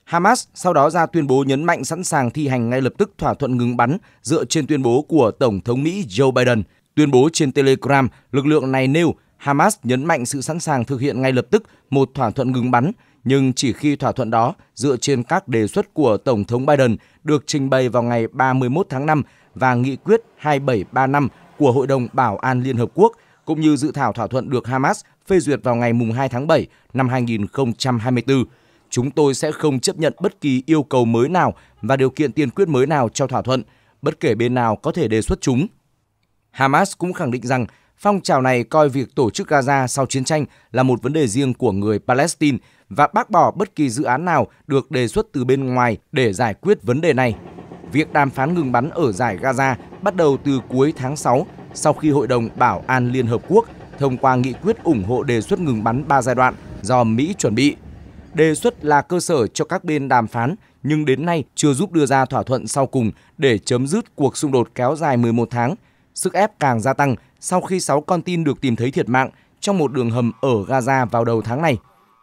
Hamas sau đó ra tuyên bố nhấn mạnh sẵn sàng thi hành ngay lập tức thỏa thuận ngừng bắn dựa trên tuyên bố của Tổng thống Mỹ Joe Biden. Tuyên bố trên Telegram, lực lượng này nêu Hamas nhấn mạnh sự sẵn sàng thực hiện ngay lập tức một thỏa thuận ngừng bắn, nhưng chỉ khi thỏa thuận đó dựa trên các đề xuất của Tổng thống Biden được trình bày vào ngày 31 tháng 5 và nghị quyết 2735 của Hội đồng Bảo an Liên Hợp Quốc, cũng như dự thảo thỏa thuận được Hamas phê duyệt vào ngày 2 tháng 7 năm 2024. Chúng tôi sẽ không chấp nhận bất kỳ yêu cầu mới nào và điều kiện tiên quyết mới nào cho thỏa thuận, bất kể bên nào có thể đề xuất chúng. Hamas cũng khẳng định rằng phong trào này coi việc tổ chức Gaza sau chiến tranh là một vấn đề riêng của người Palestine và bác bỏ bất kỳ dự án nào được đề xuất từ bên ngoài để giải quyết vấn đề này. Việc đàm phán ngừng bắn ở giải Gaza bắt đầu từ cuối tháng 6 sau khi Hội đồng Bảo an Liên Hợp Quốc thông qua nghị quyết ủng hộ đề xuất ngừng bắn 3 giai đoạn do Mỹ chuẩn bị đề xuất là cơ sở cho các bên đàm phán nhưng đến nay chưa giúp đưa ra thỏa thuận sau cùng để chấm dứt cuộc xung đột kéo dài 11 tháng. Sức ép càng gia tăng sau khi 6 con tin được tìm thấy thiệt mạng trong một đường hầm ở Gaza vào đầu tháng này.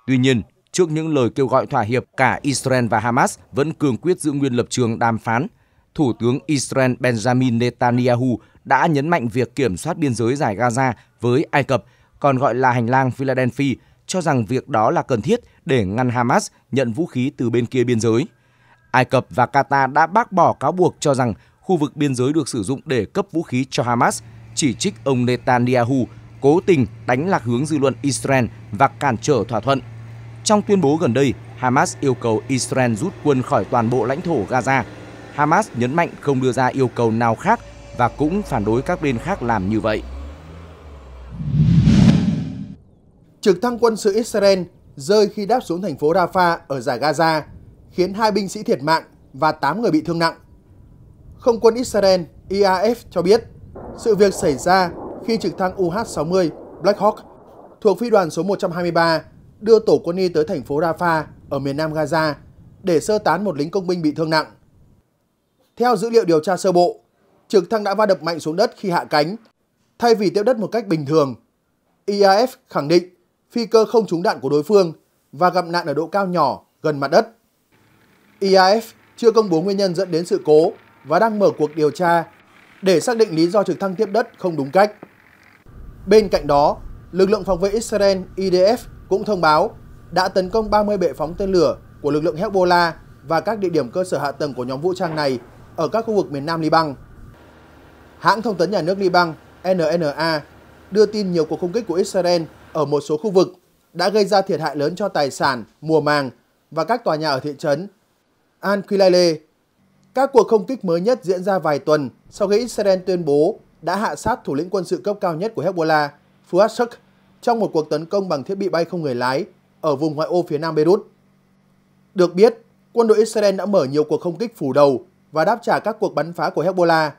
Tuy nhiên, trước những lời kêu gọi thỏa hiệp, cả Israel và Hamas vẫn cường quyết giữ nguyên lập trường đàm phán. Thủ tướng Israel Benjamin Netanyahu đã nhấn mạnh việc kiểm soát biên giới giải Gaza với Ai Cập, còn gọi là hành lang Philadelphia, cho rằng việc đó là cần thiết để ngăn Hamas nhận vũ khí từ bên kia biên giới. Ai Cập và Qatar đã bác bỏ cáo buộc cho rằng khu vực biên giới được sử dụng để cấp vũ khí cho Hamas, chỉ trích ông Netanyahu cố tình đánh lạc hướng dư luận Israel và cản trở thỏa thuận. Trong tuyên bố gần đây, Hamas yêu cầu Israel rút quân khỏi toàn bộ lãnh thổ Gaza. Hamas nhấn mạnh không đưa ra yêu cầu nào khác và cũng phản đối các bên khác làm như vậy trực thăng quân sự Israel rơi khi đáp xuống thành phố Rafah ở giải Gaza, khiến hai binh sĩ thiệt mạng và 8 người bị thương nặng. Không quân Israel IAF cho biết sự việc xảy ra khi trực thăng UH-60 Black Hawk thuộc phi đoàn số 123 đưa tổ quân y tới thành phố Rafah ở miền nam Gaza để sơ tán một lính công binh bị thương nặng. Theo dữ liệu điều tra sơ bộ, trực thăng đã va đập mạnh xuống đất khi hạ cánh, thay vì tiếp đất một cách bình thường. IAF khẳng định phi cơ không trúng đạn của đối phương và gặp nạn ở độ cao nhỏ gần mặt đất. IAF e chưa công bố nguyên nhân dẫn đến sự cố và đang mở cuộc điều tra để xác định lý do trực thăng tiếp đất không đúng cách. Bên cạnh đó, lực lượng phòng vệ Israel IDF e cũng thông báo đã tấn công 30 bệ phóng tên lửa của lực lượng Hezbollah và các địa điểm cơ sở hạ tầng của nhóm vũ trang này ở các khu vực miền Nam Liban. Hãng thông tấn nhà nước Liban NNA đưa tin nhiều cuộc không kích của Israel ở một số khu vực đã gây ra thiệt hại lớn cho tài sản, mùa màng và các tòa nhà ở thị trấn Anquilale. Các cuộc không kích mới nhất diễn ra vài tuần sau khi Israel tuyên bố đã hạ sát thủ lĩnh quân sự cấp cao nhất của Hezbollah, Fuad Shuk, trong một cuộc tấn công bằng thiết bị bay không người lái ở vùng ngoại ô phía nam Beirut. Được biết, quân đội Israel đã mở nhiều cuộc không kích phủ đầu và đáp trả các cuộc bắn phá của Hezbollah.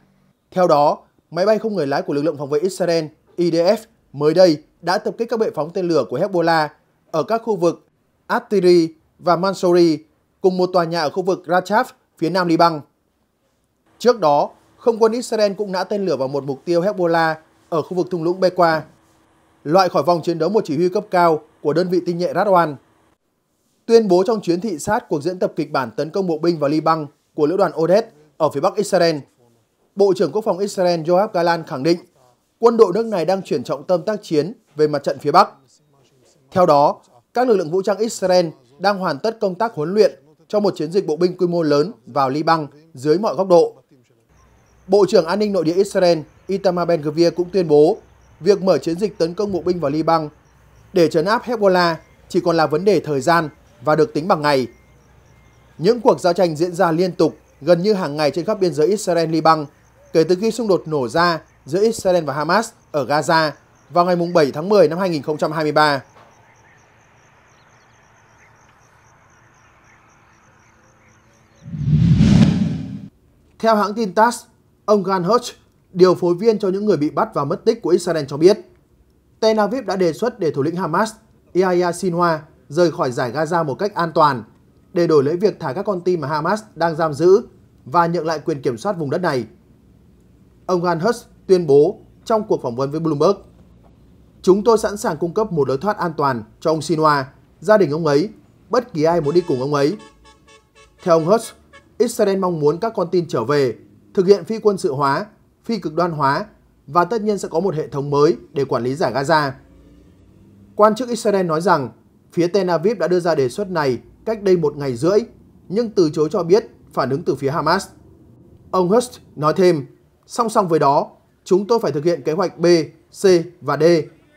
Theo đó, máy bay không người lái của lực lượng phòng vệ Israel IDF mới đây đã tập kích các bệ phóng tên lửa của Hezbollah ở các khu vực Attiri và Mansouri cùng một tòa nhà ở khu vực Rajaf phía nam Liban. Trước đó, không quân Israel cũng đã tên lửa vào một mục tiêu Hezbollah ở khu vực thung lũng Bequa, loại khỏi vòng chiến đấu một chỉ huy cấp cao của đơn vị tinh nhuệ Radwan. Tuyên bố trong chuyến thị sát cuộc diễn tập kịch bản tấn công bộ binh vào Liban của lữ đoàn Odet ở phía bắc Israel, Bộ trưởng Quốc phòng Israel Yoav Galan khẳng định quân đội nước này đang chuyển trọng tâm tác chiến về mặt trận phía Bắc. Theo đó, các lực lượng vũ trang Israel đang hoàn tất công tác huấn luyện cho một chiến dịch bộ binh quy mô lớn vào Liban dưới mọi góc độ. Bộ trưởng An ninh Nội địa Israel Itamar Ben-Gvir cũng tuyên bố việc mở chiến dịch tấn công bộ binh vào Liban để trấn áp Hezbollah chỉ còn là vấn đề thời gian và được tính bằng ngày. Những cuộc giao tranh diễn ra liên tục gần như hàng ngày trên khắp biên giới Israel-Liban kể từ khi xung đột nổ ra giữa Israel và Hamas ở Gaza vào ngày 7 tháng 10 năm 2023. Theo hãng tin TASS, ông Gan Hodge, điều phối viên cho những người bị bắt và mất tích của Israel cho biết, Tel Aviv đã đề xuất để thủ lĩnh Hamas Yahya Sinwar rời khỏi giải Gaza một cách an toàn để đổi lấy việc thả các con tin mà Hamas đang giam giữ và nhận lại quyền kiểm soát vùng đất này. Ông Gan Hus tuyên bố trong cuộc phỏng vấn với Bloomberg. Chúng tôi sẵn sàng cung cấp một lối thoát an toàn cho ông Sinwa, gia đình ông ấy, bất kỳ ai muốn đi cùng ông ấy. Theo ông Hutz, Israel mong muốn các con tin trở về, thực hiện phi quân sự hóa, phi cực đoan hóa và tất nhiên sẽ có một hệ thống mới để quản lý giải Gaza. Quan chức Israel nói rằng phía Tel Aviv đã đưa ra đề xuất này cách đây một ngày rưỡi nhưng từ chối cho biết phản ứng từ phía Hamas. Ông Hurst nói thêm, song song với đó, chúng tôi phải thực hiện kế hoạch B, C và D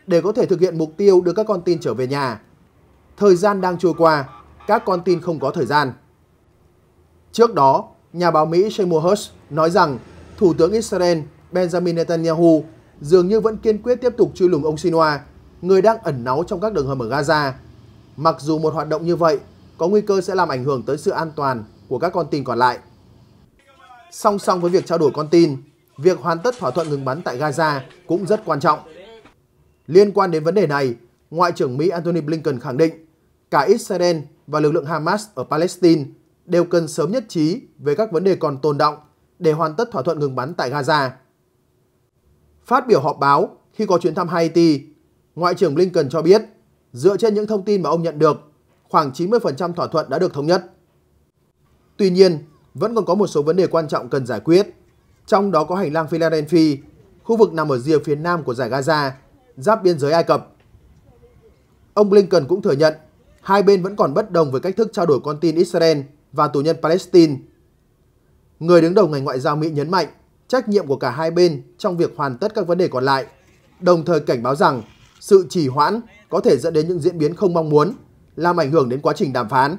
để có thể thực hiện mục tiêu đưa các con tin trở về nhà. Thời gian đang trôi qua, các con tin không có thời gian. Trước đó, nhà báo Mỹ Seymour Hersh nói rằng Thủ tướng Israel Benjamin Netanyahu dường như vẫn kiên quyết tiếp tục truy lùng ông Sinwa, người đang ẩn náu trong các đường hầm ở Gaza. Mặc dù một hoạt động như vậy có nguy cơ sẽ làm ảnh hưởng tới sự an toàn của các con tin còn lại. Song song với việc trao đổi con tin, việc hoàn tất thỏa thuận ngừng bắn tại Gaza cũng rất quan trọng. Liên quan đến vấn đề này, Ngoại trưởng Mỹ Antony Blinken khẳng định cả Israel và lực lượng Hamas ở Palestine đều cần sớm nhất trí về các vấn đề còn tồn động để hoàn tất thỏa thuận ngừng bắn tại Gaza. Phát biểu họp báo khi có chuyến thăm Haiti, Ngoại trưởng Blinken cho biết dựa trên những thông tin mà ông nhận được, khoảng 90% thỏa thuận đã được thống nhất. Tuy nhiên, vẫn còn có một số vấn đề quan trọng cần giải quyết, trong đó có hành lang Philadelphia, khu vực nằm ở rìa phía nam của giải Gaza, giáp biên giới Ai Cập. Ông Blinken cũng thừa nhận hai bên vẫn còn bất đồng về cách thức trao đổi con tin Israel và tù nhân Palestine. Người đứng đầu ngành ngoại giao Mỹ nhấn mạnh trách nhiệm của cả hai bên trong việc hoàn tất các vấn đề còn lại, đồng thời cảnh báo rằng sự trì hoãn có thể dẫn đến những diễn biến không mong muốn, làm ảnh hưởng đến quá trình đàm phán.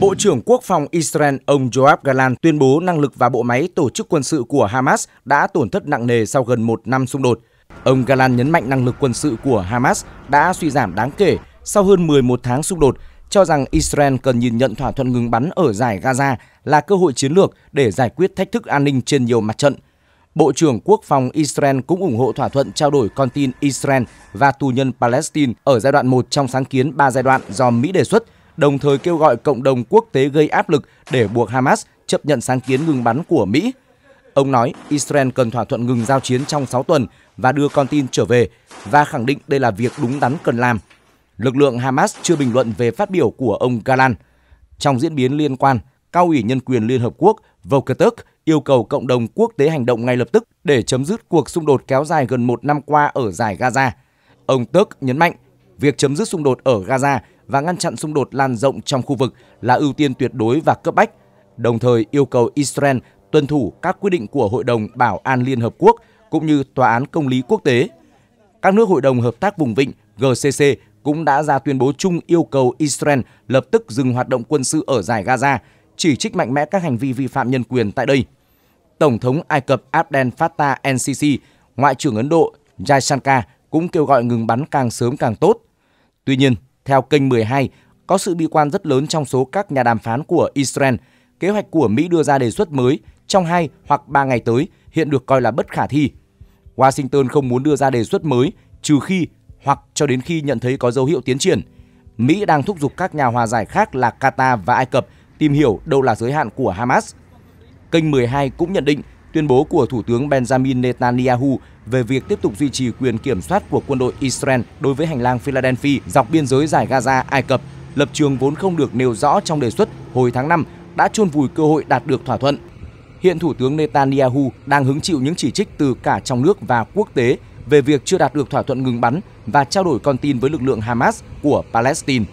Bộ trưởng Quốc phòng Israel ông Joab Galan tuyên bố năng lực và bộ máy tổ chức quân sự của Hamas đã tổn thất nặng nề sau gần một năm xung đột. Ông Galan nhấn mạnh năng lực quân sự của Hamas đã suy giảm đáng kể sau hơn 11 tháng xung đột, cho rằng Israel cần nhìn nhận thỏa thuận ngừng bắn ở giải Gaza là cơ hội chiến lược để giải quyết thách thức an ninh trên nhiều mặt trận. Bộ trưởng Quốc phòng Israel cũng ủng hộ thỏa thuận trao đổi con tin Israel và tù nhân Palestine ở giai đoạn 1 trong sáng kiến 3 giai đoạn do Mỹ đề xuất – đồng thời kêu gọi cộng đồng quốc tế gây áp lực để buộc Hamas chấp nhận sáng kiến ngừng bắn của Mỹ. Ông nói Israel cần thỏa thuận ngừng giao chiến trong 6 tuần và đưa con tin trở về và khẳng định đây là việc đúng đắn cần làm. Lực lượng Hamas chưa bình luận về phát biểu của ông Galan. Trong diễn biến liên quan, Cao ủy Nhân quyền Liên Hợp Quốc Volkertuk yêu cầu cộng đồng quốc tế hành động ngay lập tức để chấm dứt cuộc xung đột kéo dài gần một năm qua ở giải Gaza. Ông Tước nhấn mạnh, việc chấm dứt xung đột ở Gaza và ngăn chặn xung đột lan rộng trong khu vực là ưu tiên tuyệt đối và cấp bách, đồng thời yêu cầu Israel tuân thủ các quy định của Hội đồng Bảo an Liên Hợp Quốc cũng như Tòa án Công lý Quốc tế. Các nước Hội đồng Hợp tác Vùng Vịnh GCC cũng đã ra tuyên bố chung yêu cầu Israel lập tức dừng hoạt động quân sự ở giải Gaza, chỉ trích mạnh mẽ các hành vi vi phạm nhân quyền tại đây. Tổng thống Ai Cập Abdel Fattah el-Sisi, Ngoại trưởng Ấn Độ Jaishankar cũng kêu gọi ngừng bắn càng sớm càng tốt. Tuy nhiên, theo kênh 12, có sự bi quan rất lớn trong số các nhà đàm phán của Israel. Kế hoạch của Mỹ đưa ra đề xuất mới trong 2 hoặc 3 ngày tới hiện được coi là bất khả thi. Washington không muốn đưa ra đề xuất mới trừ khi hoặc cho đến khi nhận thấy có dấu hiệu tiến triển. Mỹ đang thúc giục các nhà hòa giải khác là Qatar và Ai Cập tìm hiểu đâu là giới hạn của Hamas. Kênh 12 cũng nhận định Tuyên bố của Thủ tướng Benjamin Netanyahu về việc tiếp tục duy trì quyền kiểm soát của quân đội Israel đối với hành lang Philadelphia dọc biên giới giải Gaza, Ai Cập, lập trường vốn không được nêu rõ trong đề xuất hồi tháng 5 đã chôn vùi cơ hội đạt được thỏa thuận. Hiện Thủ tướng Netanyahu đang hứng chịu những chỉ trích từ cả trong nước và quốc tế về việc chưa đạt được thỏa thuận ngừng bắn và trao đổi con tin với lực lượng Hamas của Palestine.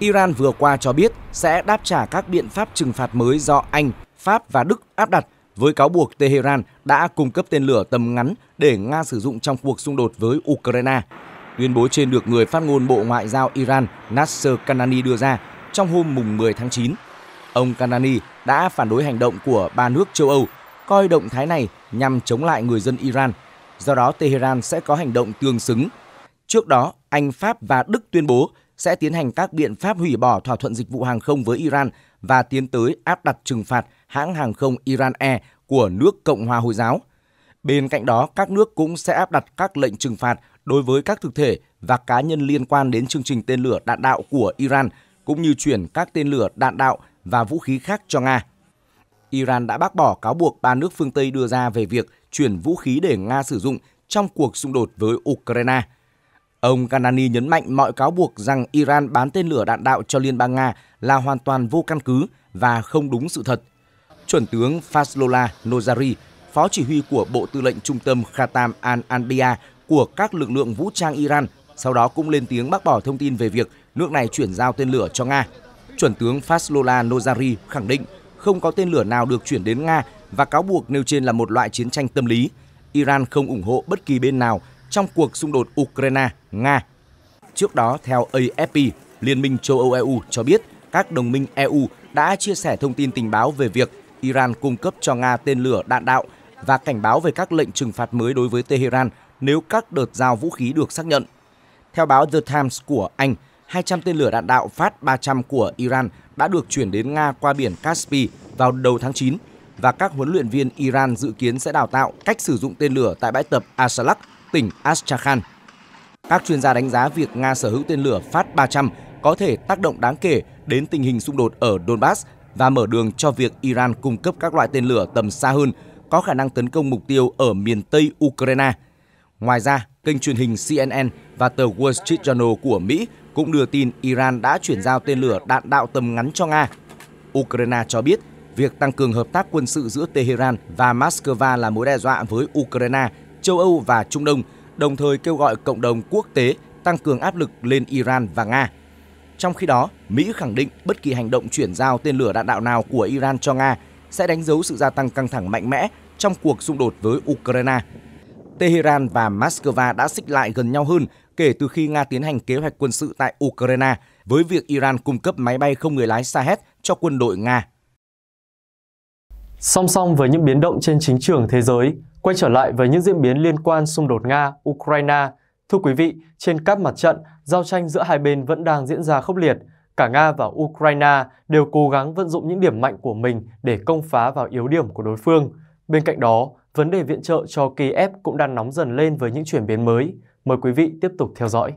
Iran vừa qua cho biết sẽ đáp trả các biện pháp trừng phạt mới do Anh Pháp và Đức áp đặt với cáo buộc Tehran đã cung cấp tên lửa tầm ngắn để Nga sử dụng trong cuộc xung đột với Ukraine. Tuyên bố trên được người phát ngôn Bộ Ngoại giao Iran Nasser Kanani đưa ra trong hôm mùng 10 tháng 9. Ông Kanani đã phản đối hành động của ba nước châu Âu, coi động thái này nhằm chống lại người dân Iran. Do đó, Tehran sẽ có hành động tương xứng. Trước đó, Anh, Pháp và Đức tuyên bố sẽ tiến hành các biện pháp hủy bỏ thỏa thuận dịch vụ hàng không với Iran và tiến tới áp đặt trừng phạt – hãng hàng không Iran Air của nước Cộng hòa Hồi giáo. Bên cạnh đó, các nước cũng sẽ áp đặt các lệnh trừng phạt đối với các thực thể và cá nhân liên quan đến chương trình tên lửa đạn đạo của Iran cũng như chuyển các tên lửa đạn đạo và vũ khí khác cho Nga. Iran đã bác bỏ cáo buộc ba nước phương Tây đưa ra về việc chuyển vũ khí để Nga sử dụng trong cuộc xung đột với Ukraine. Ông Kanani nhấn mạnh mọi cáo buộc rằng Iran bán tên lửa đạn đạo cho Liên bang Nga là hoàn toàn vô căn cứ và không đúng sự thật chuẩn tướng Faslola Nozari, phó chỉ huy của Bộ Tư lệnh Trung tâm Khatam al anbia của các lực lượng vũ trang Iran, sau đó cũng lên tiếng bác bỏ thông tin về việc nước này chuyển giao tên lửa cho Nga. Chuẩn tướng Faslola Nozari khẳng định không có tên lửa nào được chuyển đến Nga và cáo buộc nêu trên là một loại chiến tranh tâm lý. Iran không ủng hộ bất kỳ bên nào trong cuộc xung đột Ukraine-Nga. Trước đó, theo AFP, Liên minh châu Âu EU cho biết các đồng minh EU đã chia sẻ thông tin tình báo về việc Iran cung cấp cho Nga tên lửa đạn đạo và cảnh báo về các lệnh trừng phạt mới đối với Tehran nếu các đợt giao vũ khí được xác nhận. Theo báo The Times của Anh, 200 tên lửa đạn đạo Phát 300 của Iran đã được chuyển đến Nga qua biển Caspi vào đầu tháng 9 và các huấn luyện viên Iran dự kiến sẽ đào tạo cách sử dụng tên lửa tại bãi tập Asalak, tỉnh Astrakhan. Các chuyên gia đánh giá việc Nga sở hữu tên lửa Phát 300 có thể tác động đáng kể đến tình hình xung đột ở Donbass và mở đường cho việc Iran cung cấp các loại tên lửa tầm xa hơn có khả năng tấn công mục tiêu ở miền Tây Ukraine. Ngoài ra, kênh truyền hình CNN và tờ Wall Street Journal của Mỹ cũng đưa tin Iran đã chuyển giao tên lửa đạn đạo tầm ngắn cho Nga. Ukraine cho biết việc tăng cường hợp tác quân sự giữa Tehran và Moscow là mối đe dọa với Ukraine, châu Âu và Trung Đông, đồng thời kêu gọi cộng đồng quốc tế tăng cường áp lực lên Iran và Nga trong khi đó, Mỹ khẳng định bất kỳ hành động chuyển giao tên lửa đạn đạo nào của Iran cho Nga sẽ đánh dấu sự gia tăng căng thẳng mạnh mẽ trong cuộc xung đột với Ukraine. Tehran và Moscow đã xích lại gần nhau hơn kể từ khi Nga tiến hành kế hoạch quân sự tại Ukraine với việc Iran cung cấp máy bay không người lái Shahed cho quân đội Nga. Song song với những biến động trên chính trường thế giới, quay trở lại với những diễn biến liên quan xung đột Nga-Ukraine, Thưa quý vị, trên các mặt trận, giao tranh giữa hai bên vẫn đang diễn ra khốc liệt. Cả Nga và Ukraine đều cố gắng vận dụng những điểm mạnh của mình để công phá vào yếu điểm của đối phương. Bên cạnh đó, vấn đề viện trợ cho Kiev cũng đang nóng dần lên với những chuyển biến mới. Mời quý vị tiếp tục theo dõi.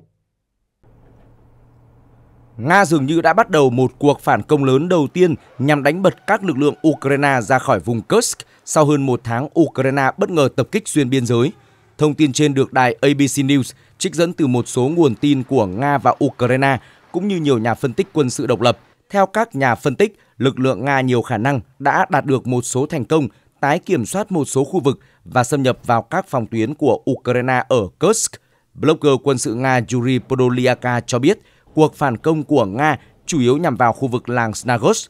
Nga dường như đã bắt đầu một cuộc phản công lớn đầu tiên nhằm đánh bật các lực lượng Ukraine ra khỏi vùng Kursk sau hơn một tháng Ukraine bất ngờ tập kích xuyên biên giới. Thông tin trên được đài ABC News trích dẫn từ một số nguồn tin của Nga và Ukraine cũng như nhiều nhà phân tích quân sự độc lập. Theo các nhà phân tích, lực lượng Nga nhiều khả năng đã đạt được một số thành công tái kiểm soát một số khu vực và xâm nhập vào các phòng tuyến của Ukraine ở Kursk. Blogger quân sự Nga Yuri Podolyaka cho biết cuộc phản công của Nga chủ yếu nhằm vào khu vực làng Snagos.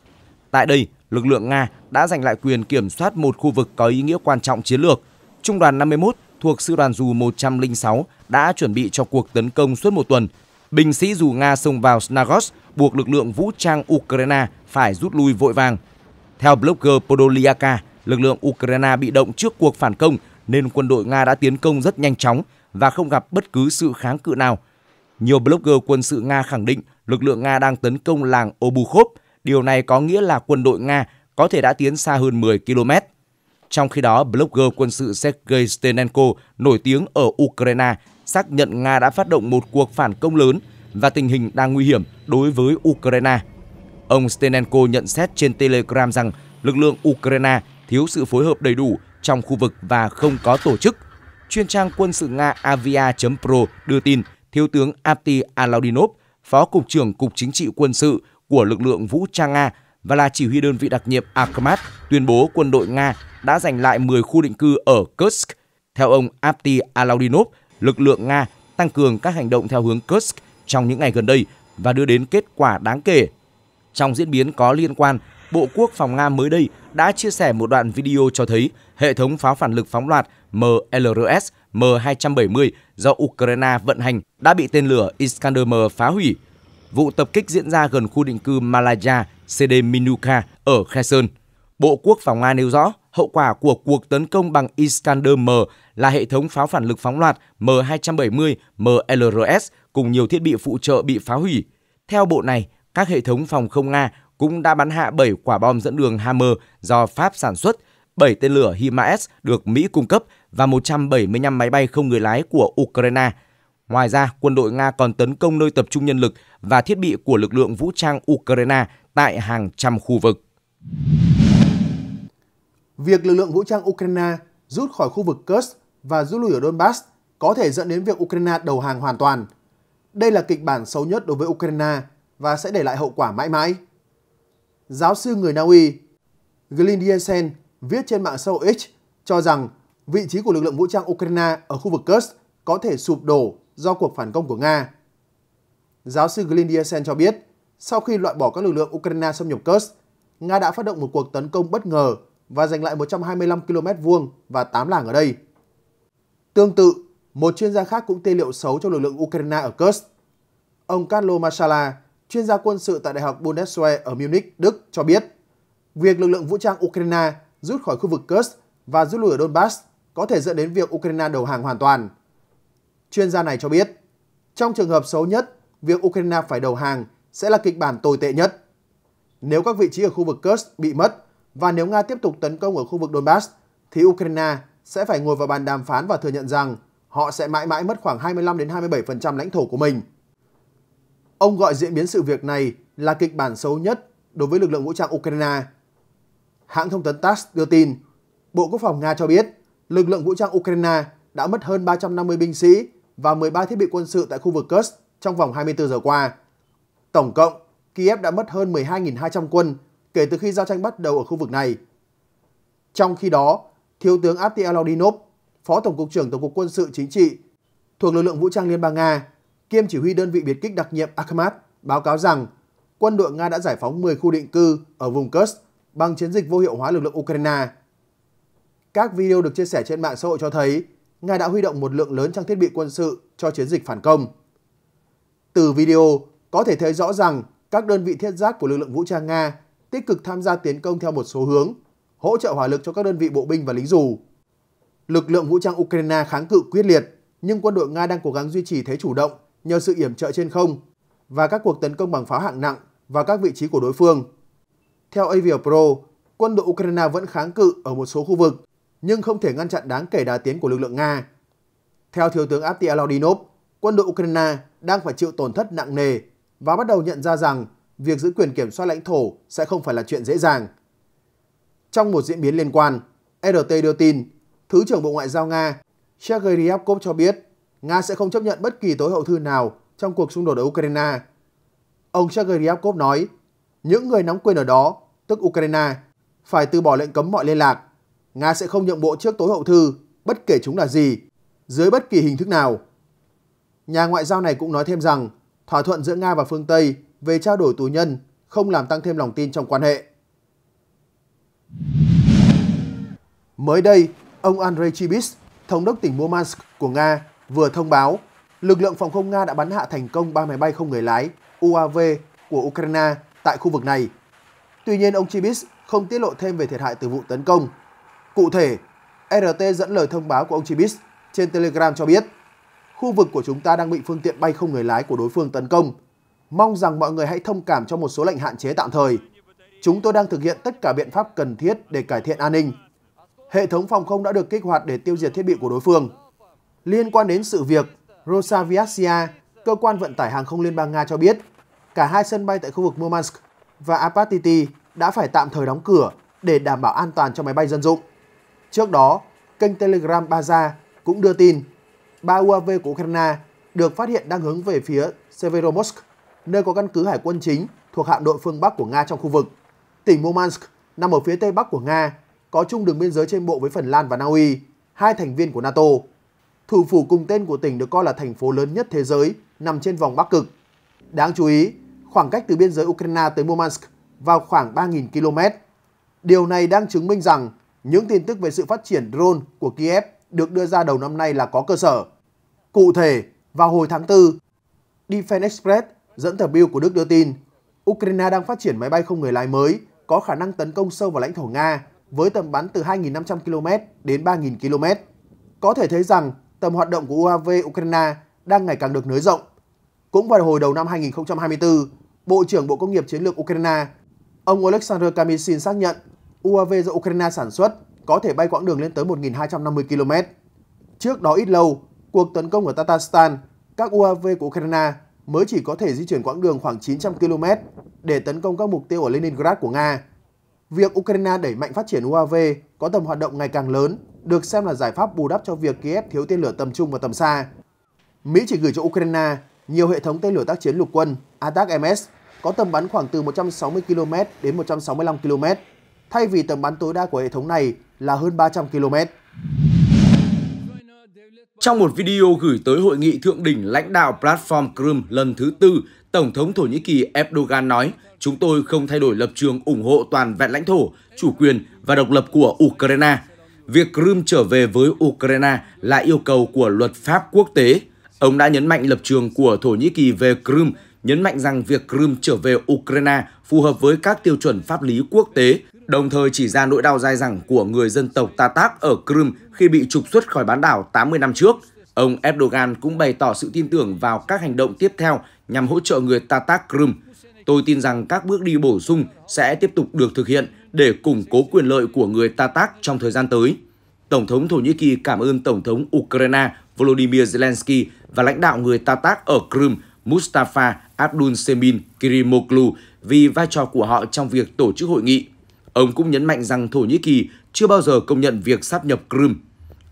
Tại đây, lực lượng Nga đã giành lại quyền kiểm soát một khu vực có ý nghĩa quan trọng chiến lược. Trung đoàn 51 thuộc Sư đoàn Dù 106 đã chuẩn bị cho cuộc tấn công suốt một tuần. Binh sĩ dù Nga xông vào Snagost buộc lực lượng vũ trang Ukraine phải rút lui vội vàng. Theo blogger Podolyaka lực lượng Ukraine bị động trước cuộc phản công nên quân đội Nga đã tiến công rất nhanh chóng và không gặp bất cứ sự kháng cự nào. Nhiều blogger quân sự Nga khẳng định lực lượng Nga đang tấn công làng Obukhov. Điều này có nghĩa là quân đội Nga có thể đã tiến xa hơn 10 km. Trong khi đó, blogger quân sự Sergei Stenenko nổi tiếng ở Ukraine xác nhận Nga đã phát động một cuộc phản công lớn và tình hình đang nguy hiểm đối với Ukraine. Ông Stenenko nhận xét trên Telegram rằng lực lượng Ukraine thiếu sự phối hợp đầy đủ trong khu vực và không có tổ chức. Chuyên trang quân sự Nga avia.pro đưa tin Thiếu tướng Apti Alaudinov, Phó Cục trưởng Cục Chính trị Quân sự của lực lượng vũ trang Nga và là chỉ huy đơn vị đặc nhiệm Akhmat tuyên bố quân đội Nga đã giành lại 10 khu định cư ở Kursk. Theo ông Apti Alaudinov, lực lượng Nga tăng cường các hành động theo hướng Kursk trong những ngày gần đây và đưa đến kết quả đáng kể. Trong diễn biến có liên quan, Bộ Quốc phòng Nga mới đây đã chia sẻ một đoạn video cho thấy hệ thống pháo phản lực phóng loạt MLRS M270 do Ukraine vận hành đã bị tên lửa Iskander-M phá hủy. Vụ tập kích diễn ra gần khu định cư Malaya CD Minuka ở Kherson. Bộ Quốc phòng Nga nêu rõ, hậu quả của cuộc tấn công bằng Iskander-M là hệ thống pháo phản lực phóng loạt M270 MLRS cùng nhiều thiết bị phụ trợ bị phá hủy. Theo bộ này, các hệ thống phòng không Nga cũng đã bắn hạ 7 quả bom dẫn đường Hammer do Pháp sản xuất, 7 tên lửa HIMARS được Mỹ cung cấp và 175 máy bay không người lái của Ukraine. Ngoài ra, quân đội Nga còn tấn công nơi tập trung nhân lực và thiết bị của lực lượng vũ trang Ukraine tại hàng trăm khu vực. Việc lực lượng vũ trang Ukraine rút khỏi khu vực Kursk và rút lui ở Donbass có thể dẫn đến việc Ukraine đầu hàng hoàn toàn. Đây là kịch bản xấu nhất đối với Ukraine và sẽ để lại hậu quả mãi mãi. Giáo sư người Na Uy Glyn Jensen viết trên mạng xã hội X cho rằng vị trí của lực lượng vũ trang Ukraine ở khu vực Kursk có thể sụp đổ do cuộc phản công của Nga. Giáo sư Glyn Jensen cho biết, sau khi loại bỏ các lực lượng Ukraine xâm nhập Kursk, Nga đã phát động một cuộc tấn công bất ngờ và giành lại 125 km vuông và 8 làng ở đây. Tương tự, một chuyên gia khác cũng tê liệu xấu cho lực lượng Ukraine ở Kursk. Ông Carlo Masala, chuyên gia quân sự tại Đại học Bundeswehr ở Munich, Đức cho biết, việc lực lượng vũ trang Ukraine rút khỏi khu vực Kursk và rút lui ở Donbass có thể dẫn đến việc Ukraine đầu hàng hoàn toàn. Chuyên gia này cho biết, trong trường hợp xấu nhất, việc Ukraine phải đầu hàng sẽ là kịch bản tồi tệ nhất. Nếu các vị trí ở khu vực Kursk bị mất, và nếu Nga tiếp tục tấn công ở khu vực Donbass, thì Ukraine sẽ phải ngồi vào bàn đàm phán và thừa nhận rằng họ sẽ mãi mãi mất khoảng 25 đến 27% lãnh thổ của mình. Ông gọi diễn biến sự việc này là kịch bản xấu nhất đối với lực lượng vũ trang Ukraine. Hãng thông tấn TASS đưa tin, Bộ Quốc phòng Nga cho biết lực lượng vũ trang Ukraine đã mất hơn 350 binh sĩ và 13 thiết bị quân sự tại khu vực Kursk trong vòng 24 giờ qua. Tổng cộng, Kiev đã mất hơn 12.200 quân kể từ khi giao tranh bắt đầu ở khu vực này. Trong khi đó, Thiếu tướng Ati Aladinov, Phó Tổng cục trưởng Tổng cục Quân sự Chính trị thuộc lực lượng vũ trang Liên bang Nga, kiêm chỉ huy đơn vị biệt kích đặc nhiệm Akhmat, báo cáo rằng quân đội Nga đã giải phóng 10 khu định cư ở vùng Kursk bằng chiến dịch vô hiệu hóa lực lượng Ukraine. Các video được chia sẻ trên mạng xã hội cho thấy Nga đã huy động một lượng lớn trang thiết bị quân sự cho chiến dịch phản công. Từ video, có thể thấy rõ rằng các đơn vị thiết giáp của lực lượng vũ trang Nga tích cực tham gia tiến công theo một số hướng, hỗ trợ hỏa lực cho các đơn vị bộ binh và lính dù. Lực lượng vũ trang Ukraine kháng cự quyết liệt, nhưng quân đội Nga đang cố gắng duy trì thế chủ động nhờ sự yểm trợ trên không và các cuộc tấn công bằng pháo hạng nặng vào các vị trí của đối phương. Theo Avia Pro, quân đội Ukraine vẫn kháng cự ở một số khu vực, nhưng không thể ngăn chặn đáng kể đà tiến của lực lượng Nga. Theo Thiếu tướng Apti Alodinov, quân đội Ukraine đang phải chịu tổn thất nặng nề và bắt đầu nhận ra rằng việc giữ quyền kiểm soát lãnh thổ sẽ không phải là chuyện dễ dàng. Trong một diễn biến liên quan, RT đưa tin, Thứ trưởng Bộ Ngoại giao Nga Sergei Ryabkov cho biết Nga sẽ không chấp nhận bất kỳ tối hậu thư nào trong cuộc xung đột ở Ukraine. Ông Sergei Ryabkov nói, những người nắm quyền ở đó, tức Ukraine, phải từ bỏ lệnh cấm mọi liên lạc. Nga sẽ không nhượng bộ trước tối hậu thư, bất kể chúng là gì, dưới bất kỳ hình thức nào. Nhà ngoại giao này cũng nói thêm rằng, thỏa thuận giữa Nga và phương Tây về trao đổi tù nhân không làm tăng thêm lòng tin trong quan hệ. Mới đây, ông Andrei Chibis, thống đốc tỉnh Murmansk của Nga, vừa thông báo lực lượng phòng không Nga đã bắn hạ thành công ba máy bay không người lái UAV của Ukraine tại khu vực này. Tuy nhiên, ông Chibis không tiết lộ thêm về thiệt hại từ vụ tấn công. Cụ thể, RT dẫn lời thông báo của ông Chibis trên Telegram cho biết, khu vực của chúng ta đang bị phương tiện bay không người lái của đối phương tấn công mong rằng mọi người hãy thông cảm cho một số lệnh hạn chế tạm thời. Chúng tôi đang thực hiện tất cả biện pháp cần thiết để cải thiện an ninh. Hệ thống phòng không đã được kích hoạt để tiêu diệt thiết bị của đối phương. Liên quan đến sự việc, Rosaviasia, cơ quan vận tải hàng không Liên bang Nga cho biết, cả hai sân bay tại khu vực Murmansk và Apatity đã phải tạm thời đóng cửa để đảm bảo an toàn cho máy bay dân dụng. Trước đó, kênh Telegram Baza cũng đưa tin ba UAV của Ukraine được phát hiện đang hướng về phía Severomorsk nơi có căn cứ hải quân chính thuộc hạm đội phương Bắc của Nga trong khu vực. Tỉnh Murmansk nằm ở phía tây bắc của Nga, có chung đường biên giới trên bộ với Phần Lan và Na Uy, hai thành viên của NATO. Thủ phủ cùng tên của tỉnh được coi là thành phố lớn nhất thế giới, nằm trên vòng Bắc Cực. Đáng chú ý, khoảng cách từ biên giới Ukraine tới Murmansk vào khoảng 3.000 km. Điều này đang chứng minh rằng những tin tức về sự phát triển drone của Kiev được đưa ra đầu năm nay là có cơ sở. Cụ thể, vào hồi tháng 4, Defense Express Dẫn tờ biêu của Đức đưa tin, Ukraine đang phát triển máy bay không người lái mới có khả năng tấn công sâu vào lãnh thổ Nga với tầm bắn từ 2.500 km đến 3.000 km. Có thể thấy rằng tầm hoạt động của UAV Ukraine đang ngày càng được nới rộng. Cũng vào hồi đầu năm 2024, Bộ trưởng Bộ Công nghiệp Chiến lược Ukraine, ông Alexander Kamishin xác nhận UAV do Ukraine sản xuất có thể bay quãng đường lên tới 1.250 km. Trước đó ít lâu, cuộc tấn công ở Tatarstan, các UAV của Ukraine mới chỉ có thể di chuyển quãng đường khoảng 900 km để tấn công các mục tiêu ở Leningrad của Nga. Việc Ukraine đẩy mạnh phát triển UAV có tầm hoạt động ngày càng lớn được xem là giải pháp bù đắp cho việc Kiev thiếu tên lửa tầm trung và tầm xa. Mỹ chỉ gửi cho Ukraine nhiều hệ thống tên lửa tác chiến lục quân ATAC-MS có tầm bắn khoảng từ 160 km đến 165 km, thay vì tầm bắn tối đa của hệ thống này là hơn 300 km. Trong một video gửi tới hội nghị thượng đỉnh lãnh đạo Platform Crimea lần thứ tư, Tổng thống Thổ Nhĩ Kỳ Erdogan nói Chúng tôi không thay đổi lập trường ủng hộ toàn vẹn lãnh thổ, chủ quyền và độc lập của Ukraine. Việc Crimea trở về với Ukraine là yêu cầu của luật pháp quốc tế. Ông đã nhấn mạnh lập trường của Thổ Nhĩ Kỳ về Crimea, nhấn mạnh rằng việc Crimea trở về Ukraine phù hợp với các tiêu chuẩn pháp lý quốc tế đồng thời chỉ ra nỗi đau dai dẳng của người dân tộc Tatar ở Crimea khi bị trục xuất khỏi bán đảo 80 năm trước. Ông Erdogan cũng bày tỏ sự tin tưởng vào các hành động tiếp theo nhằm hỗ trợ người Tatar Crimea. Tôi tin rằng các bước đi bổ sung sẽ tiếp tục được thực hiện để củng cố quyền lợi của người Tatar trong thời gian tới. Tổng thống Thổ Nhĩ Kỳ cảm ơn Tổng thống Ukraine Volodymyr Zelensky và lãnh đạo người Tatar ở Crimea Mustafa Abdul Semin Kirimoglu vì vai trò của họ trong việc tổ chức hội nghị Ông cũng nhấn mạnh rằng Thổ Nhĩ Kỳ chưa bao giờ công nhận việc sáp nhập Crimea.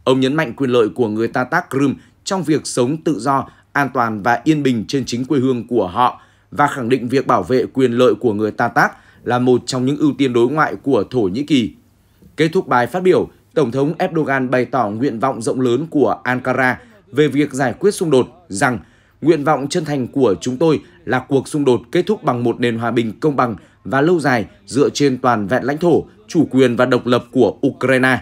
Ông nhấn mạnh quyền lợi của người Tatar Crimea trong việc sống tự do, an toàn và yên bình trên chính quê hương của họ và khẳng định việc bảo vệ quyền lợi của người Tatar là một trong những ưu tiên đối ngoại của Thổ Nhĩ Kỳ. Kết thúc bài phát biểu, Tổng thống Erdogan bày tỏ nguyện vọng rộng lớn của Ankara về việc giải quyết xung đột rằng nguyện vọng chân thành của chúng tôi là cuộc xung đột kết thúc bằng một nền hòa bình công bằng và lâu dài dựa trên toàn vẹn lãnh thổ, chủ quyền và độc lập của Ukraine.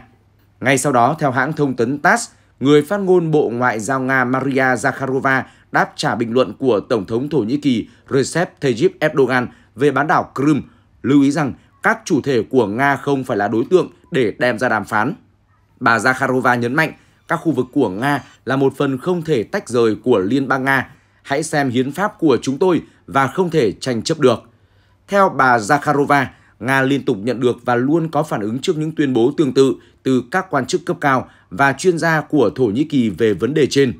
Ngay sau đó, theo hãng thông tấn TASS, người phát ngôn Bộ Ngoại giao Nga Maria Zakharova đáp trả bình luận của Tổng thống Thổ Nhĩ Kỳ Recep Tayyip Erdogan về bán đảo Crimea, lưu ý rằng các chủ thể của Nga không phải là đối tượng để đem ra đàm phán. Bà Zakharova nhấn mạnh các khu vực của Nga là một phần không thể tách rời của Liên bang Nga. Hãy xem hiến pháp của chúng tôi và không thể tranh chấp được. Theo bà Zakharova, Nga liên tục nhận được và luôn có phản ứng trước những tuyên bố tương tự từ các quan chức cấp cao và chuyên gia của Thổ Nhĩ Kỳ về vấn đề trên.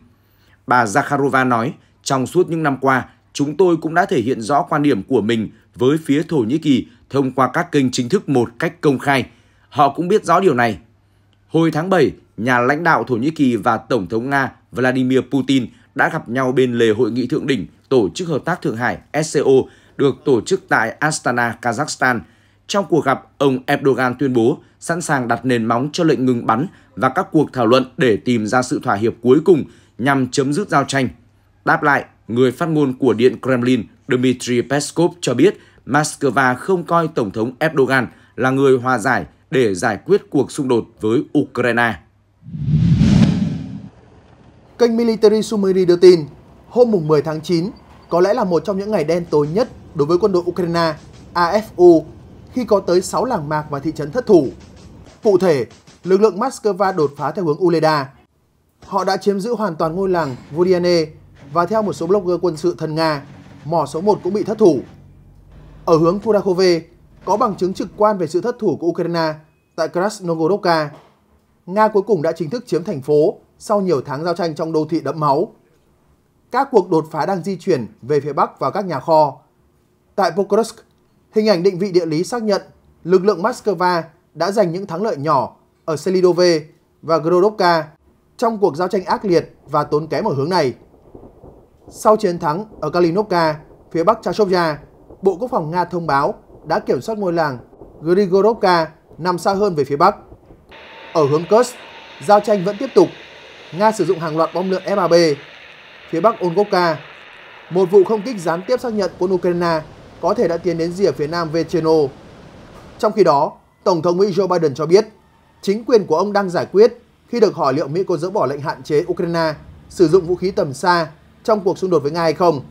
Bà Zakharova nói, trong suốt những năm qua, chúng tôi cũng đã thể hiện rõ quan điểm của mình với phía Thổ Nhĩ Kỳ thông qua các kênh chính thức một cách công khai. Họ cũng biết rõ điều này. Hồi tháng 7, nhà lãnh đạo Thổ Nhĩ Kỳ và Tổng thống Nga Vladimir Putin đã gặp nhau bên lề hội nghị thượng đỉnh Tổ chức Hợp tác Thượng Hải SCO được tổ chức tại Astana, Kazakhstan. Trong cuộc gặp, ông Erdogan tuyên bố sẵn sàng đặt nền móng cho lệnh ngừng bắn và các cuộc thảo luận để tìm ra sự thỏa hiệp cuối cùng nhằm chấm dứt giao tranh. Đáp lại, người phát ngôn của Điện Kremlin Dmitry Peskov cho biết Moscow không coi Tổng thống Erdogan là người hòa giải để giải quyết cuộc xung đột với Ukraine. Kênh Military Summary đưa tin, hôm 10 tháng 9 có lẽ là một trong những ngày đen tối nhất đối với quân đội Ukraine, AFU, khi có tới 6 làng mạc và thị trấn thất thủ. Cụ thể, lực lượng Moscow đột phá theo hướng Uleda. Họ đã chiếm giữ hoàn toàn ngôi làng Vodiane và theo một số blogger quân sự thân Nga, mỏ số 1 cũng bị thất thủ. Ở hướng Kurakove, có bằng chứng trực quan về sự thất thủ của Ukraine tại Krasnogorovka. Nga cuối cùng đã chính thức chiếm thành phố sau nhiều tháng giao tranh trong đô thị đẫm máu. Các cuộc đột phá đang di chuyển về phía Bắc vào các nhà kho, Tại Pokrovsk, hình ảnh định vị địa lý xác nhận lực lượng Moscow đã giành những thắng lợi nhỏ ở Selidove và Grodovka trong cuộc giao tranh ác liệt và tốn kém ở hướng này. Sau chiến thắng ở Kalinovka, phía bắc Chashovya, Bộ Quốc phòng Nga thông báo đã kiểm soát ngôi làng Grigorovka nằm xa hơn về phía bắc. Ở hướng Kursk, giao tranh vẫn tiếp tục. Nga sử dụng hàng loạt bom lượn FAB. Phía bắc Ongovka, một vụ không kích gián tiếp xác nhận quân Ukraine có thể đã tiến đến rìa phía nam Veceno. Trong khi đó, Tổng thống Mỹ Joe Biden cho biết chính quyền của ông đang giải quyết khi được hỏi liệu Mỹ có dỡ bỏ lệnh hạn chế Ukraine sử dụng vũ khí tầm xa trong cuộc xung đột với Nga hay không.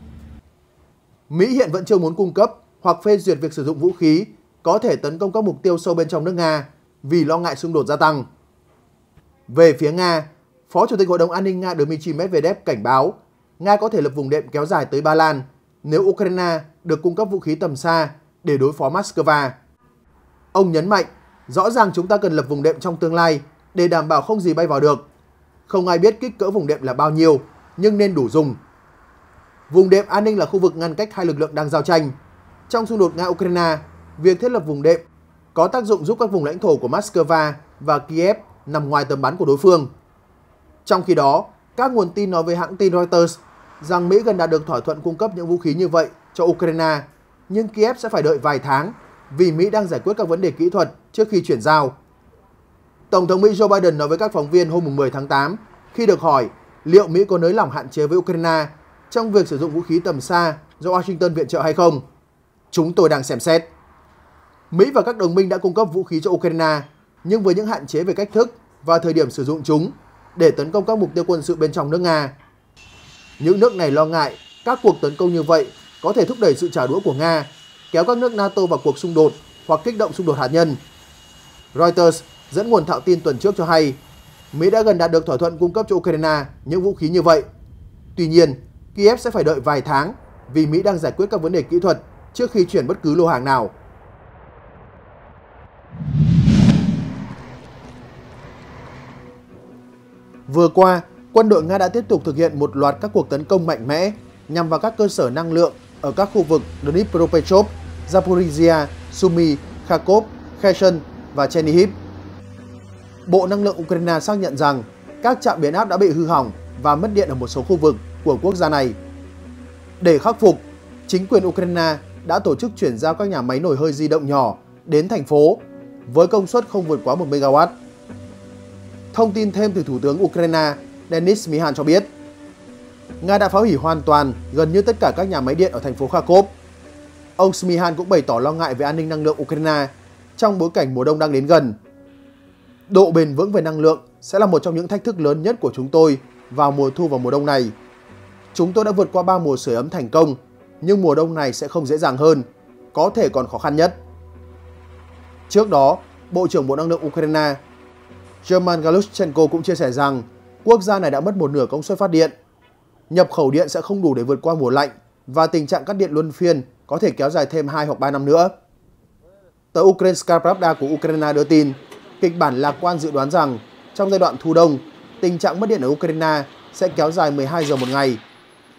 Mỹ hiện vẫn chưa muốn cung cấp hoặc phê duyệt việc sử dụng vũ khí có thể tấn công các mục tiêu sâu bên trong nước Nga vì lo ngại xung đột gia tăng. Về phía Nga, Phó Chủ tịch Hội đồng An ninh Nga Dmitry Medvedev cảnh báo Nga có thể lập vùng đệm kéo dài tới Ba Lan nếu Ukraine được cung cấp vũ khí tầm xa để đối phó Moscow. Ông nhấn mạnh, rõ ràng chúng ta cần lập vùng đệm trong tương lai để đảm bảo không gì bay vào được. Không ai biết kích cỡ vùng đệm là bao nhiêu, nhưng nên đủ dùng. Vùng đệm an ninh là khu vực ngăn cách hai lực lượng đang giao tranh. Trong xung đột Nga-Ukraine, việc thiết lập vùng đệm có tác dụng giúp các vùng lãnh thổ của Moscow và Kiev nằm ngoài tầm bắn của đối phương. Trong khi đó, các nguồn tin nói với hãng tin Reuters rằng Mỹ gần đạt được thỏa thuận cung cấp những vũ khí như vậy cho Ukraine, nhưng Kiev sẽ phải đợi vài tháng vì Mỹ đang giải quyết các vấn đề kỹ thuật trước khi chuyển giao. Tổng thống Mỹ Joe Biden nói với các phóng viên hôm 10 tháng 8 khi được hỏi liệu Mỹ có nới lỏng hạn chế với Ukraine trong việc sử dụng vũ khí tầm xa do Washington viện trợ hay không. Chúng tôi đang xem xét. Mỹ và các đồng minh đã cung cấp vũ khí cho Ukraine, nhưng với những hạn chế về cách thức và thời điểm sử dụng chúng để tấn công các mục tiêu quân sự bên trong nước Nga. Những nước này lo ngại các cuộc tấn công như vậy có thể thúc đẩy sự trả đũa của Nga, kéo các nước NATO vào cuộc xung đột hoặc kích động xung đột hạt nhân. Reuters dẫn nguồn thạo tin tuần trước cho hay, Mỹ đã gần đạt được thỏa thuận cung cấp cho Ukraine những vũ khí như vậy. Tuy nhiên, Kiev sẽ phải đợi vài tháng vì Mỹ đang giải quyết các vấn đề kỹ thuật trước khi chuyển bất cứ lô hàng nào. Vừa qua, quân đội Nga đã tiếp tục thực hiện một loạt các cuộc tấn công mạnh mẽ nhằm vào các cơ sở năng lượng ở các khu vực Dnipropetrovsk, Zaporizhia, Sumy, Kharkov, Kherson và Chernihiv. Bộ Năng lượng Ukraine xác nhận rằng các trạm biến áp đã bị hư hỏng và mất điện ở một số khu vực của quốc gia này. Để khắc phục, chính quyền Ukraine đã tổ chức chuyển giao các nhà máy nổi hơi di động nhỏ đến thành phố với công suất không vượt quá 1 MW. Thông tin thêm từ Thủ tướng Ukraine Denis Mihal cho biết, Nga đã phá hủy hoàn toàn gần như tất cả các nhà máy điện ở thành phố Kharkov. Ông Smihan cũng bày tỏ lo ngại về an ninh năng lượng Ukraine trong bối cảnh mùa đông đang đến gần. Độ bền vững về năng lượng sẽ là một trong những thách thức lớn nhất của chúng tôi vào mùa thu và mùa đông này. Chúng tôi đã vượt qua 3 mùa sưởi ấm thành công, nhưng mùa đông này sẽ không dễ dàng hơn, có thể còn khó khăn nhất. Trước đó, Bộ trưởng Bộ Năng lượng Ukraine German Galushchenko cũng chia sẻ rằng quốc gia này đã mất một nửa công suất phát điện nhập khẩu điện sẽ không đủ để vượt qua mùa lạnh và tình trạng cắt điện luân phiên có thể kéo dài thêm 2 hoặc 3 năm nữa. Tờ Ukrainska Pravda của Ukraine đưa tin, kịch bản lạc quan dự đoán rằng trong giai đoạn thu đông, tình trạng mất điện ở Ukraine sẽ kéo dài 12 giờ một ngày,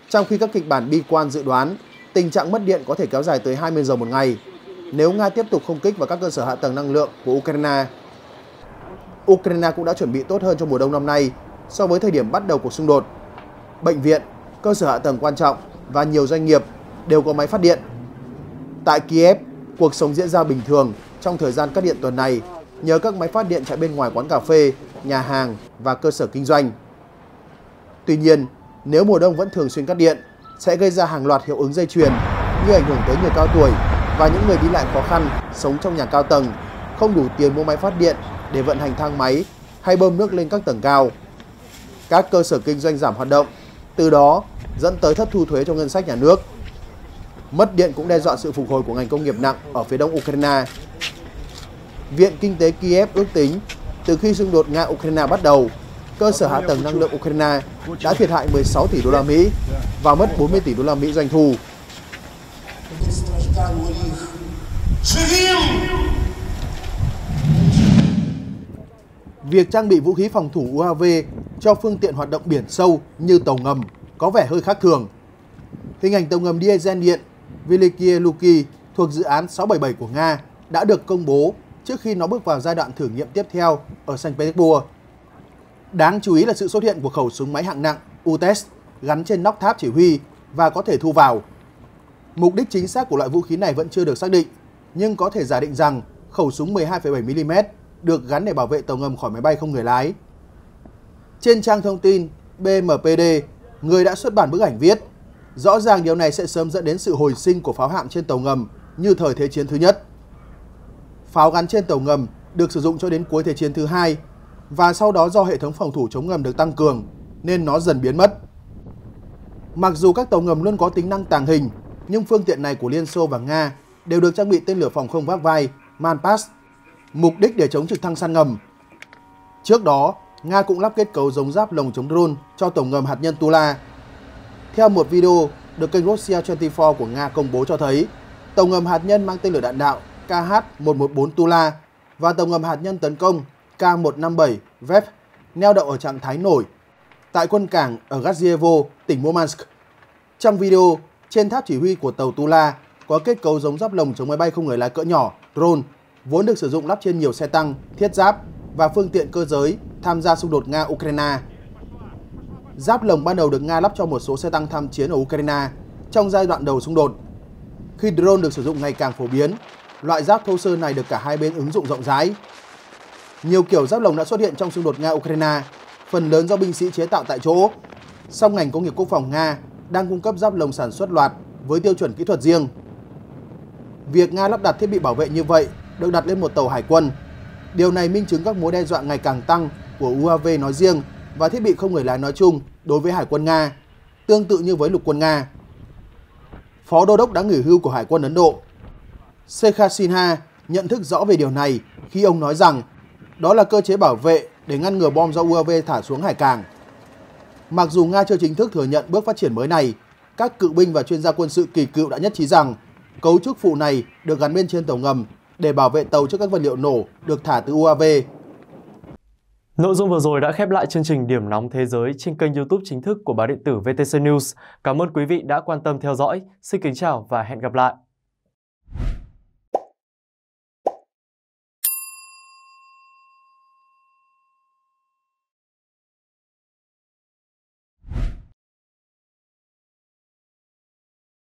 trong khi các kịch bản bi quan dự đoán tình trạng mất điện có thể kéo dài tới 20 giờ một ngày nếu Nga tiếp tục không kích vào các cơ sở hạ tầng năng lượng của Ukraine. Ukraine cũng đã chuẩn bị tốt hơn cho mùa đông năm nay so với thời điểm bắt đầu cuộc xung đột bệnh viện, cơ sở hạ tầng quan trọng và nhiều doanh nghiệp đều có máy phát điện. Tại Kiev, cuộc sống diễn ra bình thường trong thời gian cắt điện tuần này nhờ các máy phát điện chạy bên ngoài quán cà phê, nhà hàng và cơ sở kinh doanh. Tuy nhiên, nếu mùa đông vẫn thường xuyên cắt điện, sẽ gây ra hàng loạt hiệu ứng dây chuyền như ảnh hưởng tới người cao tuổi và những người đi lại khó khăn sống trong nhà cao tầng, không đủ tiền mua máy phát điện để vận hành thang máy hay bơm nước lên các tầng cao. Các cơ sở kinh doanh giảm hoạt động từ đó dẫn tới thất thu thuế cho ngân sách nhà nước. Mất điện cũng đe dọa sự phục hồi của ngành công nghiệp nặng ở phía đông Ukraine. Viện Kinh tế Kiev ước tính, từ khi xung đột Nga-Ukraine bắt đầu, cơ sở hạ tầng năng lượng Ukraine đã thiệt hại 16 tỷ đô la Mỹ và mất 40 tỷ đô la Mỹ doanh thu. việc trang bị vũ khí phòng thủ UAV cho phương tiện hoạt động biển sâu như tàu ngầm có vẻ hơi khác thường. Hình ảnh tàu ngầm diesel điện Velikiy Luki thuộc dự án 677 của Nga đã được công bố trước khi nó bước vào giai đoạn thử nghiệm tiếp theo ở Saint Petersburg. Đáng chú ý là sự xuất hiện của khẩu súng máy hạng nặng UTES gắn trên nóc tháp chỉ huy và có thể thu vào. Mục đích chính xác của loại vũ khí này vẫn chưa được xác định, nhưng có thể giả định rằng khẩu súng 12,7mm được gắn để bảo vệ tàu ngầm khỏi máy bay không người lái. Trên trang thông tin BMPD, người đã xuất bản bức ảnh viết Rõ ràng điều này sẽ sớm dẫn đến sự hồi sinh của pháo hạm trên tàu ngầm như thời Thế chiến thứ nhất. Pháo gắn trên tàu ngầm được sử dụng cho đến cuối Thế chiến thứ hai và sau đó do hệ thống phòng thủ chống ngầm được tăng cường nên nó dần biến mất. Mặc dù các tàu ngầm luôn có tính năng tàng hình, nhưng phương tiện này của Liên Xô và Nga đều được trang bị tên lửa phòng không vác vai Manpass mục đích để chống trực thăng săn ngầm. Trước đó, Nga cũng lắp kết cấu giống giáp lồng chống drone cho tổng ngầm hạt nhân Tula. Theo một video được kênh Russia 24 của Nga công bố cho thấy, tổng ngầm hạt nhân mang tên lửa đạn đạo KH-114 Tula và tổng ngầm hạt nhân tấn công K-157 VEP neo đậu ở trạng thái nổi tại quân cảng ở Gazievo, tỉnh Murmansk. Trong video, trên tháp chỉ huy của tàu Tula có kết cấu giống giáp lồng chống máy bay không người lái cỡ nhỏ, drone vốn được sử dụng lắp trên nhiều xe tăng, thiết giáp và phương tiện cơ giới tham gia xung đột Nga-Ukraine. Giáp lồng ban đầu được Nga lắp cho một số xe tăng tham chiến ở Ukraine trong giai đoạn đầu xung đột. Khi drone được sử dụng ngày càng phổ biến, loại giáp thô sơ này được cả hai bên ứng dụng rộng rãi. Nhiều kiểu giáp lồng đã xuất hiện trong xung đột Nga-Ukraine, phần lớn do binh sĩ chế tạo tại chỗ. Song ngành công nghiệp quốc phòng Nga đang cung cấp giáp lồng sản xuất loạt với tiêu chuẩn kỹ thuật riêng. Việc Nga lắp đặt thiết bị bảo vệ như vậy được đặt lên một tàu hải quân. Điều này minh chứng các mối đe dọa ngày càng tăng của UAV nói riêng và thiết bị không người lái nói chung đối với Hải quân Nga, tương tự như với lục quân Nga. Phó Đô đốc đã nghỉ hưu của Hải quân Ấn Độ, Sekha Sinha nhận thức rõ về điều này khi ông nói rằng đó là cơ chế bảo vệ để ngăn ngừa bom do UAV thả xuống hải cảng. Mặc dù Nga chưa chính thức thừa nhận bước phát triển mới này, các cựu binh và chuyên gia quân sự kỳ cựu đã nhất trí rằng cấu trúc phụ này được gắn bên trên tàu ngầm để bảo vệ tàu trước các vật liệu nổ được thả từ UAV. Nội dung vừa rồi đã khép lại chương trình Điểm nóng thế giới trên kênh YouTube chính thức của báo điện tử VTC News. Cảm ơn quý vị đã quan tâm theo dõi. Xin kính chào và hẹn gặp lại.